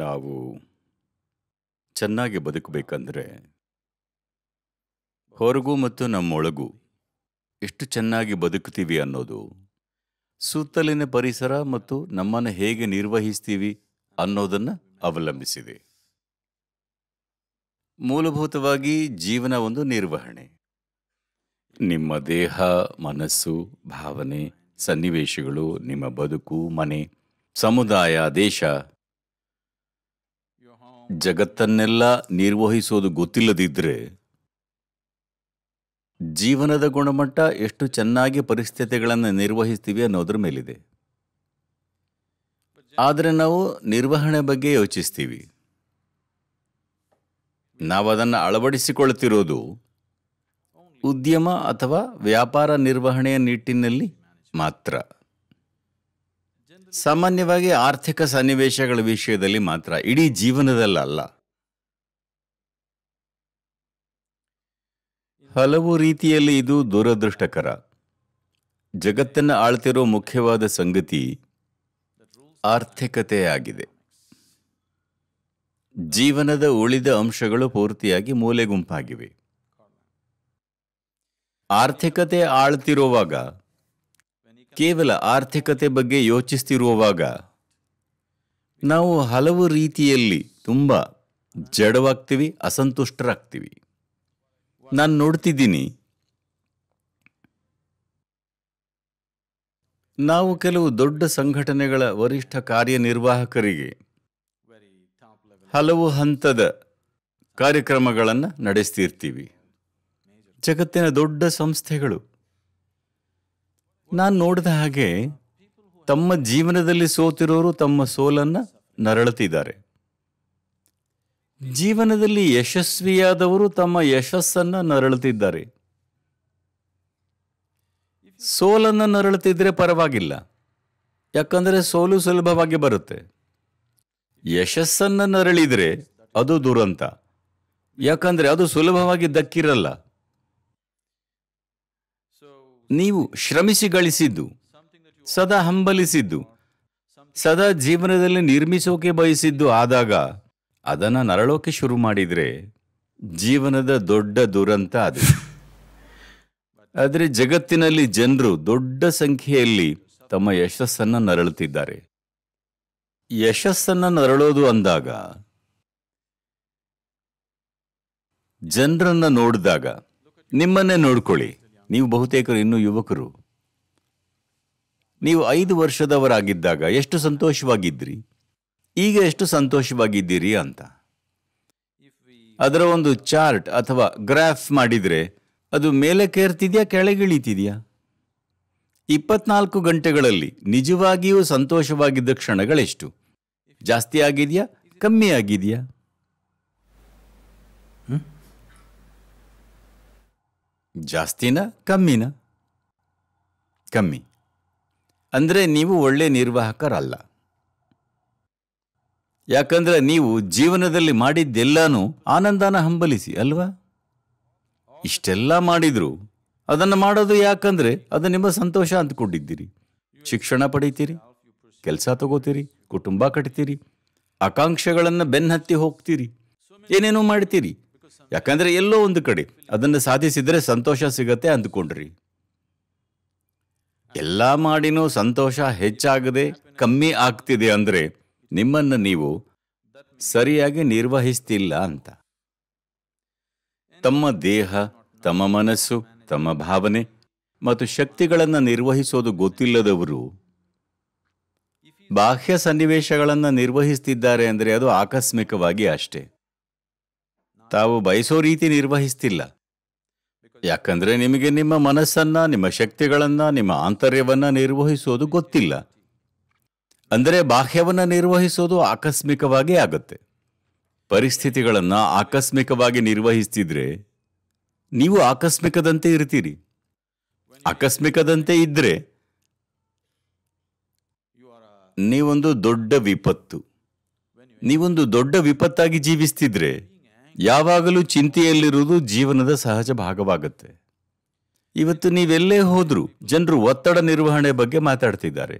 ನಾವು ಚೆನ್ನಾಗಿ ಬದುಕಬೇಕಂದ್ರೆ ಹೊರಗು ಮತ್ತು ನಮ್ಮೊಳಗೂ ಎಷ್ಟು ಚೆನ್ನಾಗಿ ಬದುಕುತ್ತೀವಿ ಅನ್ನೋದು ಸುತ್ತಲಿನ ಪರಿಸರ ಮತ್ತು ನಮ್ಮನ್ನು ಹೇಗೆ ನಿರ್ವಹಿಸ್ತೀವಿ ಅನ್ನೋದನ್ನು ಅವಲಂಬಿಸಿದೆ ಮೂಲಭೂತವಾಗಿ ಜೀವನ ಒಂದು ನಿರ್ವಹಣೆ ನಿಮ್ಮ ದೇಹ ಮನಸ್ಸು ಭಾವನೆ ಸನ್ನಿವೇಶಗಳು ನಿಮ್ಮ ಬದುಕು ಮನೆ ಸಮುದಾಯ ದೇಶ ಜಗತ್ತನ್ನೆಲ್ಲ ನಿರ್ವಹಿಸೋದು ಗೊತ್ತಿಲ್ಲದಿದ್ದರೆ ಜೀವನದ ಗುಣಮಟ್ಟ ಎಷ್ಟು ಚೆನ್ನಾಗಿ ಪರಿಸ್ಥಿತಿಗಳನ್ನು ನಿರ್ವಹಿಸ್ತೀವಿ ಅನ್ನೋದ್ರ ಮೇಲಿದೆ ಆದರೆ ನಾವು ನಿರ್ವಹಣೆ ಬಗ್ಗೆ ಯೋಚಿಸ್ತೀವಿ ನಾವು ಅದನ್ನು ಅಳವಡಿಸಿಕೊಳ್ತಿರೋದು ಉದ್ಯಮ ಅಥವಾ ವ್ಯಾಪಾರ ನಿರ್ವಹಣೆಯ ನಿಟ್ಟಿನಲ್ಲಿ ಮಾತ್ರ ಸಾಮಾನ್ಯವಾಗಿ ಆರ್ಥಿಕ ಸನ್ನಿವೇಶಗಳ ವಿಷಯದಲ್ಲಿ ಮಾತ್ರ ಇಡೀ ಜೀವನದಲ್ಲ ಹಲವು ರೀತಿಯಲ್ಲಿ ಇದು ದುರದೃಷ್ಟಕರ ಜಗತ್ತನ್ನು ಆಳ್ತಿರೋ ಮುಖ್ಯವಾದ ಸಂಗತಿ ಆರ್ಥಿಕತೆಯಾಗಿದೆ ಜೀವನದ ಉಳಿದ ಅಂಶಗಳು ಪೂರ್ತಿಯಾಗಿ ಮೂಲೆಗುಂಪಾಗಿವೆ ಆರ್ಥಿಕತೆ ಆಳ್ತಿರುವಾಗ ಕೇವಲ ಆರ್ಥಿಕತೆ ಬಗ್ಗೆ ಯೋಚಿಸ್ತಿರುವಾಗ ನಾವು ಹಲವು ರೀತಿಯಲ್ಲಿ ತುಂಬ ಜಡವಾಗ್ತೀವಿ ಅಸಂತುಷ್ಟರಾಗ್ತೀವಿ ನಾನು ನೋಡ್ತಿದ್ದೀನಿ ನಾವು ಕೆಲವು ದೊಡ್ಡ ಸಂಘಟನೆಗಳ ವರಿಷ್ಠ ಕಾರ್ಯನಿರ್ವಾಹಕರಿಗೆ ಹಲವು ಹಂತದ ಕಾರ್ಯಕ್ರಮಗಳನ್ನು ನಡೆಸ್ತಿರ್ತೀವಿ ಜಗತ್ತಿನ ದೊಡ್ಡ ಸಂಸ್ಥೆಗಳು ನಾನು ನೋಡಿದ ಹಾಗೆ ತಮ್ಮ ಜೀವನದಲ್ಲಿ ಸೋತಿರೋರು ತಮ್ಮ ಸೋಲನ್ನು ನರಳುತ್ತಿದ್ದಾರೆ ಜೀವನದಲ್ಲಿ ಯಶಸ್ವಿಯಾದವರು ತಮ್ಮ ಯಶಸ್ಸನ್ನು ನರಳುತ್ತಿದ್ದಾರೆ ಸೋಲನ್ನು ನರಳುತ್ತಿದ್ರೆ ಪರವಾಗಿಲ್ಲ ಯಾಕಂದರೆ ಸೋಲು ಸುಲಭವಾಗಿ ಬರುತ್ತೆ ಯಶಸ್ಸನ್ನು ನರಳಿದರೆ ಅದು ದುರಂತ ಯಾಕಂದರೆ ಅದು ಸುಲಭವಾಗಿ ದಕ್ಕಿರಲ್ಲ ನೀವು ಶ್ರಮಿಸಿ ಗಳಿಸಿದ್ದು ಸದಾ ಹಂಬಲಿಸಿದ್ದು ಸದಾ ಜೀವನದಲ್ಲಿ ನಿರ್ಮಿಸೋಕೆ ಬಯಸಿದ್ದು ಆದಾಗ ಅದನ್ನು ನರಳೋಕೆ ಶುರು ಮಾಡಿದರೆ ಜೀವನದ ದೊಡ್ಡ ದುರಂತ ಅದು ಆದರೆ ಜಗತ್ತಿನಲ್ಲಿ ಜನರು ದೊಡ್ಡ ಸಂಖ್ಯೆಯಲ್ಲಿ ತಮ್ಮ ಯಶಸ್ಸನ್ನು ನರಳುತ್ತಿದ್ದಾರೆ ಯಶಸ್ಸನ್ನು ನರಳೋದು ಅಂದಾಗ ಜನರನ್ನು ನೋಡಿದಾಗ ನಿಮ್ಮನ್ನೇ ನೋಡ್ಕೊಳ್ಳಿ ನೀವು ಬಹುತೇಕರು ಇನ್ನೂ ಯುವಕರು ನೀವು ಐದು ವರ್ಷದವರಾಗಿದ್ದಾಗ ಎಷ್ಟು ಸಂತೋಷವಾಗಿದ್ದಿರಿ ಈಗ ಎಷ್ಟು ಸಂತೋಷವಾಗಿದ್ದೀರಿ ಅಂತ ಅದರ ಒಂದು ಚಾರ್ಟ್ ಅಥವಾ ಗ್ರಾಫ್ ಮಾಡಿದರೆ ಅದು ಮೇಲೆ ಕೇರ್ತಿದೆಯಾ ಕೆಳಗಿಳಿತಿದೆಯಾ ಇಪ್ಪತ್ನಾಲ್ಕು ಗಂಟೆಗಳಲ್ಲಿ ನಿಜವಾಗಿಯೂ ಸಂತೋಷವಾಗಿದ್ದ ಕ್ಷಣಗಳೆಷ್ಟು ಜಾಸ್ತಿ ಆಗಿದೆಯಾ ಕಮ್ಮಿ ಆಗಿದೆಯಾ ಜಾಸ್ತಿನ ಕಮ್ಮಿನ ಕಮ್ಮಿ ಅಂದರೆ ನೀವು ಒಳ್ಳೆ ನಿರ್ವಾಹಕರಲ್ಲ ಯಾಕಂದ್ರೆ ನೀವು ಜೀವನದಲ್ಲಿ ಮಾಡಿದ್ದೆಲ್ಲನೂ ಆನಂದನ ಹಂಬಲಿಸಿ ಅಲ್ವಾ ಇಷ್ಟೆಲ್ಲ ಮಾಡಿದ್ರು ಅದನ್ನು ಮಾಡೋದು ಯಾಕಂದ್ರೆ ಅದು ನಿಮ್ಮ ಸಂತೋಷ ಅಂದ್ಕೊಂಡಿದ್ದೀರಿ ಶಿಕ್ಷಣ ಪಡಿತೀರಿ ಕೆಲಸ ತಗೋತೀರಿ ಕುಟುಂಬ ಕಟ್ತೀರಿ ಆಕಾಂಕ್ಷೆಗಳನ್ನು ಬೆನ್ನತ್ತಿ ಹೋಗ್ತೀರಿ ಏನೇನೋ ಮಾಡ್ತೀರಿ ಯಾಕಂದ್ರೆ ಎಲ್ಲೋ ಒಂದು ಕಡೆ ಅದನ್ನು ಸಾಧಿಸಿದ್ರೆ ಸಂತೋಷ ಸಿಗತ್ತೆ ಅಂದ್ಕೊಂಡ್ರಿ ಎಲ್ಲ ಮಾಡಿನೂ ಸಂತೋಷ ಹೆಚ್ಚಾಗದೆ ಕಮ್ಮಿ ಆಗ್ತಿದೆ ಅಂದ್ರೆ ನಿಮ್ಮನ್ನು ನೀವು ಸರಿಯಾಗಿ ನಿರ್ವಹಿಸ್ತಿಲ್ಲ ಅಂತ ತಮ್ಮ ದೇಹ ತಮ್ಮ ಮನಸ್ಸು ತಮ್ಮ ಭಾವನೆ ಮತ್ತು ಶಕ್ತಿಗಳನ್ನು ನಿರ್ವಹಿಸೋದು ಗೊತ್ತಿಲ್ಲದವರು ಬಾಹ್ಯ ಸನ್ನಿವೇಶಗಳನ್ನು ನಿರ್ವಹಿಸ್ತಿದ್ದಾರೆ ಅಂದರೆ ಅದು ಆಕಸ್ಮಿಕವಾಗಿ ಅಷ್ಟೇ ತಾವು ಬಯಸೋ ರೀತಿ ನಿರ್ವಹಿಸ್ತಿಲ್ಲ ಯಾಕಂದ್ರೆ ನಿಮಗೆ ನಿಮ್ಮ ಮನಸ್ಸನ್ನ ನಿಮ್ಮ ಶಕ್ತಿಗಳನ್ನ ನಿಮ್ಮ ಆಂತರ್ಯವನ್ನ ನಿರ್ವಹಿಸೋದು ಗೊತ್ತಿಲ್ಲ ಅಂದರೆ ಬಾಹ್ಯವನ್ನ ನಿರ್ವಹಿಸೋದು ಆಕಸ್ಮಿಕವಾಗಿ ಆಗುತ್ತೆ ಪರಿಸ್ಥಿತಿಗಳನ್ನು ಆಕಸ್ಮಿಕವಾಗಿ ನಿರ್ವಹಿಸ್ತಿದ್ರೆ ನೀವು ಆಕಸ್ಮಿಕದಂತೆ ಇರ್ತೀರಿ ಆಕಸ್ಮಿಕದಂತೆ ಇದ್ರೆ ನೀವೊಂದು ದೊಡ್ಡ ವಿಪತ್ತು ನೀವೊಂದು ದೊಡ್ಡ ವಿಪತ್ತಾಗಿ ಜೀವಿಸ್ತಿದ್ರೆ ಯಾವಾಗಲೂ ಚಿಂತೆಯಲ್ಲಿರುವುದು ಜೀವನದ ಸಹಜ ಭಾಗವಾಗುತ್ತೆ ಇವತ್ತು ನೀವೆಲ್ಲೇ ಹೋದರೂ ಜನರು ಒತ್ತಡ ನಿರ್ವಹಣೆ ಬಗ್ಗೆ ಮಾತಾಡ್ತಿದ್ದಾರೆ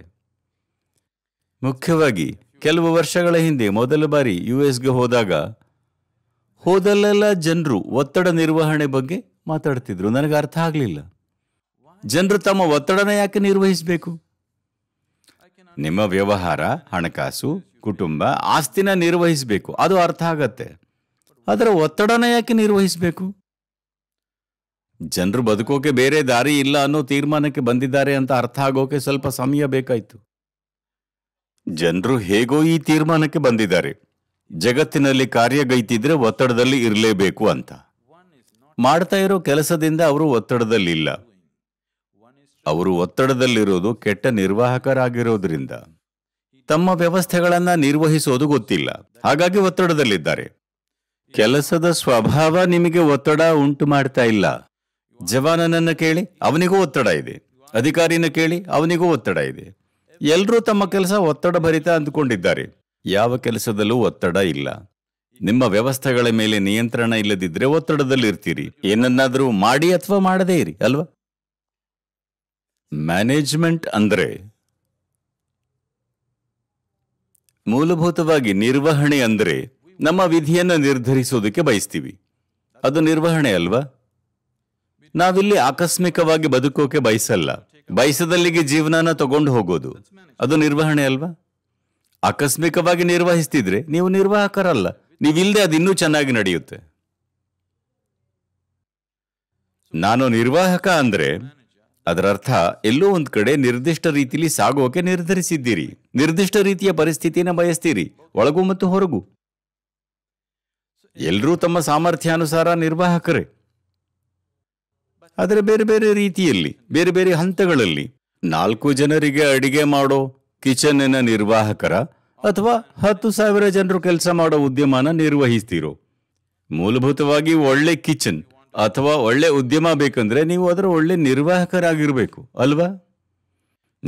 ಮುಖ್ಯವಾಗಿ ಕೆಲವು ವರ್ಷಗಳ ಹಿಂದೆ ಮೊದಲ ಬಾರಿ ಯು ಎಸ್ಗೆ ಹೋದಾಗ ಹೋದಲ್ಲೆಲ್ಲ ಜನರು ಒತ್ತಡ ನಿರ್ವಹಣೆ ಬಗ್ಗೆ ಮಾತಾಡ್ತಿದ್ರು ನನಗೆ ಅರ್ಥ ಆಗಲಿಲ್ಲ ಜನರು ತಮ್ಮ ಒತ್ತಡನ ಯಾಕೆ ನಿರ್ವಹಿಸಬೇಕು ನಿಮ್ಮ ವ್ಯವಹಾರ ಹಣಕಾಸು ಕುಟುಂಬ ಆಸ್ತಿನ ನಿರ್ವಹಿಸಬೇಕು ಅದು ಅರ್ಥ ಆಗತ್ತೆ ಅದರ ಒತ್ತಡನ ಯಾಕೆ ನಿರ್ವಹಿಸಬೇಕು ಜನರು ಬದುಕೋಕೆ ಬೇರೆ ದಾರಿ ಇಲ್ಲ ಅನ್ನೋ ತೀರ್ಮಾನಕ್ಕೆ ಬಂದಿದ್ದಾರೆ ಅಂತ ಅರ್ಥ ಆಗೋಕೆ ಸ್ವಲ್ಪ ಸಮಯ ಬೇಕಾಯ್ತು ಜನರು ಹೇಗೋ ಈ ತೀರ್ಮಾನಕ್ಕೆ ಬಂದಿದ್ದಾರೆ ಜಗತ್ತಿನಲ್ಲಿ ಕಾರ್ಯಗೈತಿದ್ರೆ ಒತ್ತಡದಲ್ಲಿ ಇರಲೇಬೇಕು ಅಂತ ಮಾಡ್ತಾ ಇರೋ ಕೆಲಸದಿಂದ ಅವರು ಒತ್ತಡದಲ್ಲಿಲ್ಲ ಅವರು ಒತ್ತಡದಲ್ಲಿರೋದು ಕೆಟ್ಟ ನಿರ್ವಾಹಕರಾಗಿರೋದ್ರಿಂದ ತಮ್ಮ ವ್ಯವಸ್ಥೆಗಳನ್ನ ನಿರ್ವಹಿಸೋದು ಗೊತ್ತಿಲ್ಲ ಹಾಗಾಗಿ ಒತ್ತಡದಲ್ಲಿದ್ದಾರೆ ಕೆಲಸದ ಸ್ವಭಾವ ನಿಮಗೆ ಒತ್ತಡ ಉಂಟು ಮಾಡ್ತಾ ಇಲ್ಲ ಜವಾನನನ್ನ ಕೇಳಿ ಅವನಿಗೂ ಒತ್ತಡ ಇದೆ ಅಧಿಕಾರಿನ ಕೇಳಿ ಅವನಿಗೂ ಒತ್ತಡ ಇದೆ ಎಲ್ಲರೂ ತಮ್ಮ ಕೆಲಸ ಒತ್ತಡ ಭರಿತ ಅಂದುಕೊಂಡಿದ್ದಾರೆ ಯಾವ ಕೆಲಸದಲ್ಲೂ ಒತ್ತಡ ಇಲ್ಲ ನಿಮ್ಮ ವ್ಯವಸ್ಥೆಗಳ ಮೇಲೆ ನಿಯಂತ್ರಣ ಇಲ್ಲದಿದ್ರೆ ಒತ್ತಡದಲ್ಲಿ ಇರ್ತೀರಿ ಏನನ್ನಾದರೂ ಮಾಡಿ ಅಥವಾ ಮಾಡದೇ ಇರಿ ಅಲ್ವಾ ಮ್ಯಾನೇಜ್ಮೆಂಟ್ ಅಂದ್ರೆ ಮೂಲಭೂತವಾಗಿ ನಿರ್ವಹಣೆ ಅಂದ್ರೆ ನಮ್ಮ ವಿಧಿಯನ್ನು ನಿರ್ಧರಿಸೋದಕ್ಕೆ ಬಯಸ್ತೀವಿ ಅದು ನಿರ್ವಹಣೆ ಅಲ್ವಾ ನಾವಿಲ್ಲಿ ಆಕಸ್ಮಿಕವಾಗಿ ಬದುಕೋಕೆ ಬಯಸಲ್ಲ ಬಯಸದಲ್ಲಿಗೆ ಜೀವನನ ತಗೊಂಡು ಹೋಗೋದು ಅದು ನಿರ್ವಹಣೆ ಅಲ್ವಾ ಆಕಸ್ಮಿಕವಾಗಿ ನಿರ್ವಹಿಸ್ತಿದ್ರೆ ನೀವು ನಿರ್ವಾಹಕರಲ್ಲ ನೀವಿಲ್ಲದೆ ಅದಿನ್ನೂ ಚೆನ್ನಾಗಿ ನಡೆಯುತ್ತೆ ನಾನು ನಿರ್ವಾಹಕ ಅಂದ್ರೆ ಅದರರ್ಥ ಅರ್ಥ ಎಲ್ಲೋ ಒಂದ್ ಕಡೆ ನಿರ್ದಿಷ್ಟ ರೀತಿಯಲ್ಲಿ ಸಾಗೋಕೆ ನಿರ್ಧರಿಸಿದ್ದೀರಿ ನಿರ್ದಿಷ್ಟ ರೀತಿಯ ಪರಿಸ್ಥಿತಿನ ಬಯಸ್ತೀರಿ ಒಳಗು ಮತ್ತು ಹೊರಗು ಎಲ್ಲರೂ ತಮ್ಮ ಸಾಮರ್ಥ್ಯಾನುಸಾರ ನಿರ್ವಾಹಕರೇ ಆದರೆ ಬೇರೆ ಬೇರೆ ರೀತಿಯಲ್ಲಿ ಬೇರೆ ಬೇರೆ ಹಂತಗಳಲ್ಲಿ ನಾಲ್ಕು ಜನರಿಗೆ ಅಡಿಗೆ ಮಾಡೋ ಕಿಚನ್ನಿನ ನಿರ್ವಾಹಕರ ಅಥವಾ ಹತ್ತು ಸಾವಿರ ಜನರು ಕೆಲಸ ಮಾಡೋ ಉದ್ಯಮನ ನಿರ್ವಹಿಸ್ತೀರೋ ಮೂಲಭೂತವಾಗಿ ಒಳ್ಳೆ ಕಿಚನ್ ಅಥವಾ ಒಳ್ಳೆ ಉದ್ಯಮ ಬೇಕಂದ್ರೆ ನೀವು ಅದರ ಒಳ್ಳೆ ನಿರ್ವಾಹಕರಾಗಿರಬೇಕು ಅಲ್ವಾ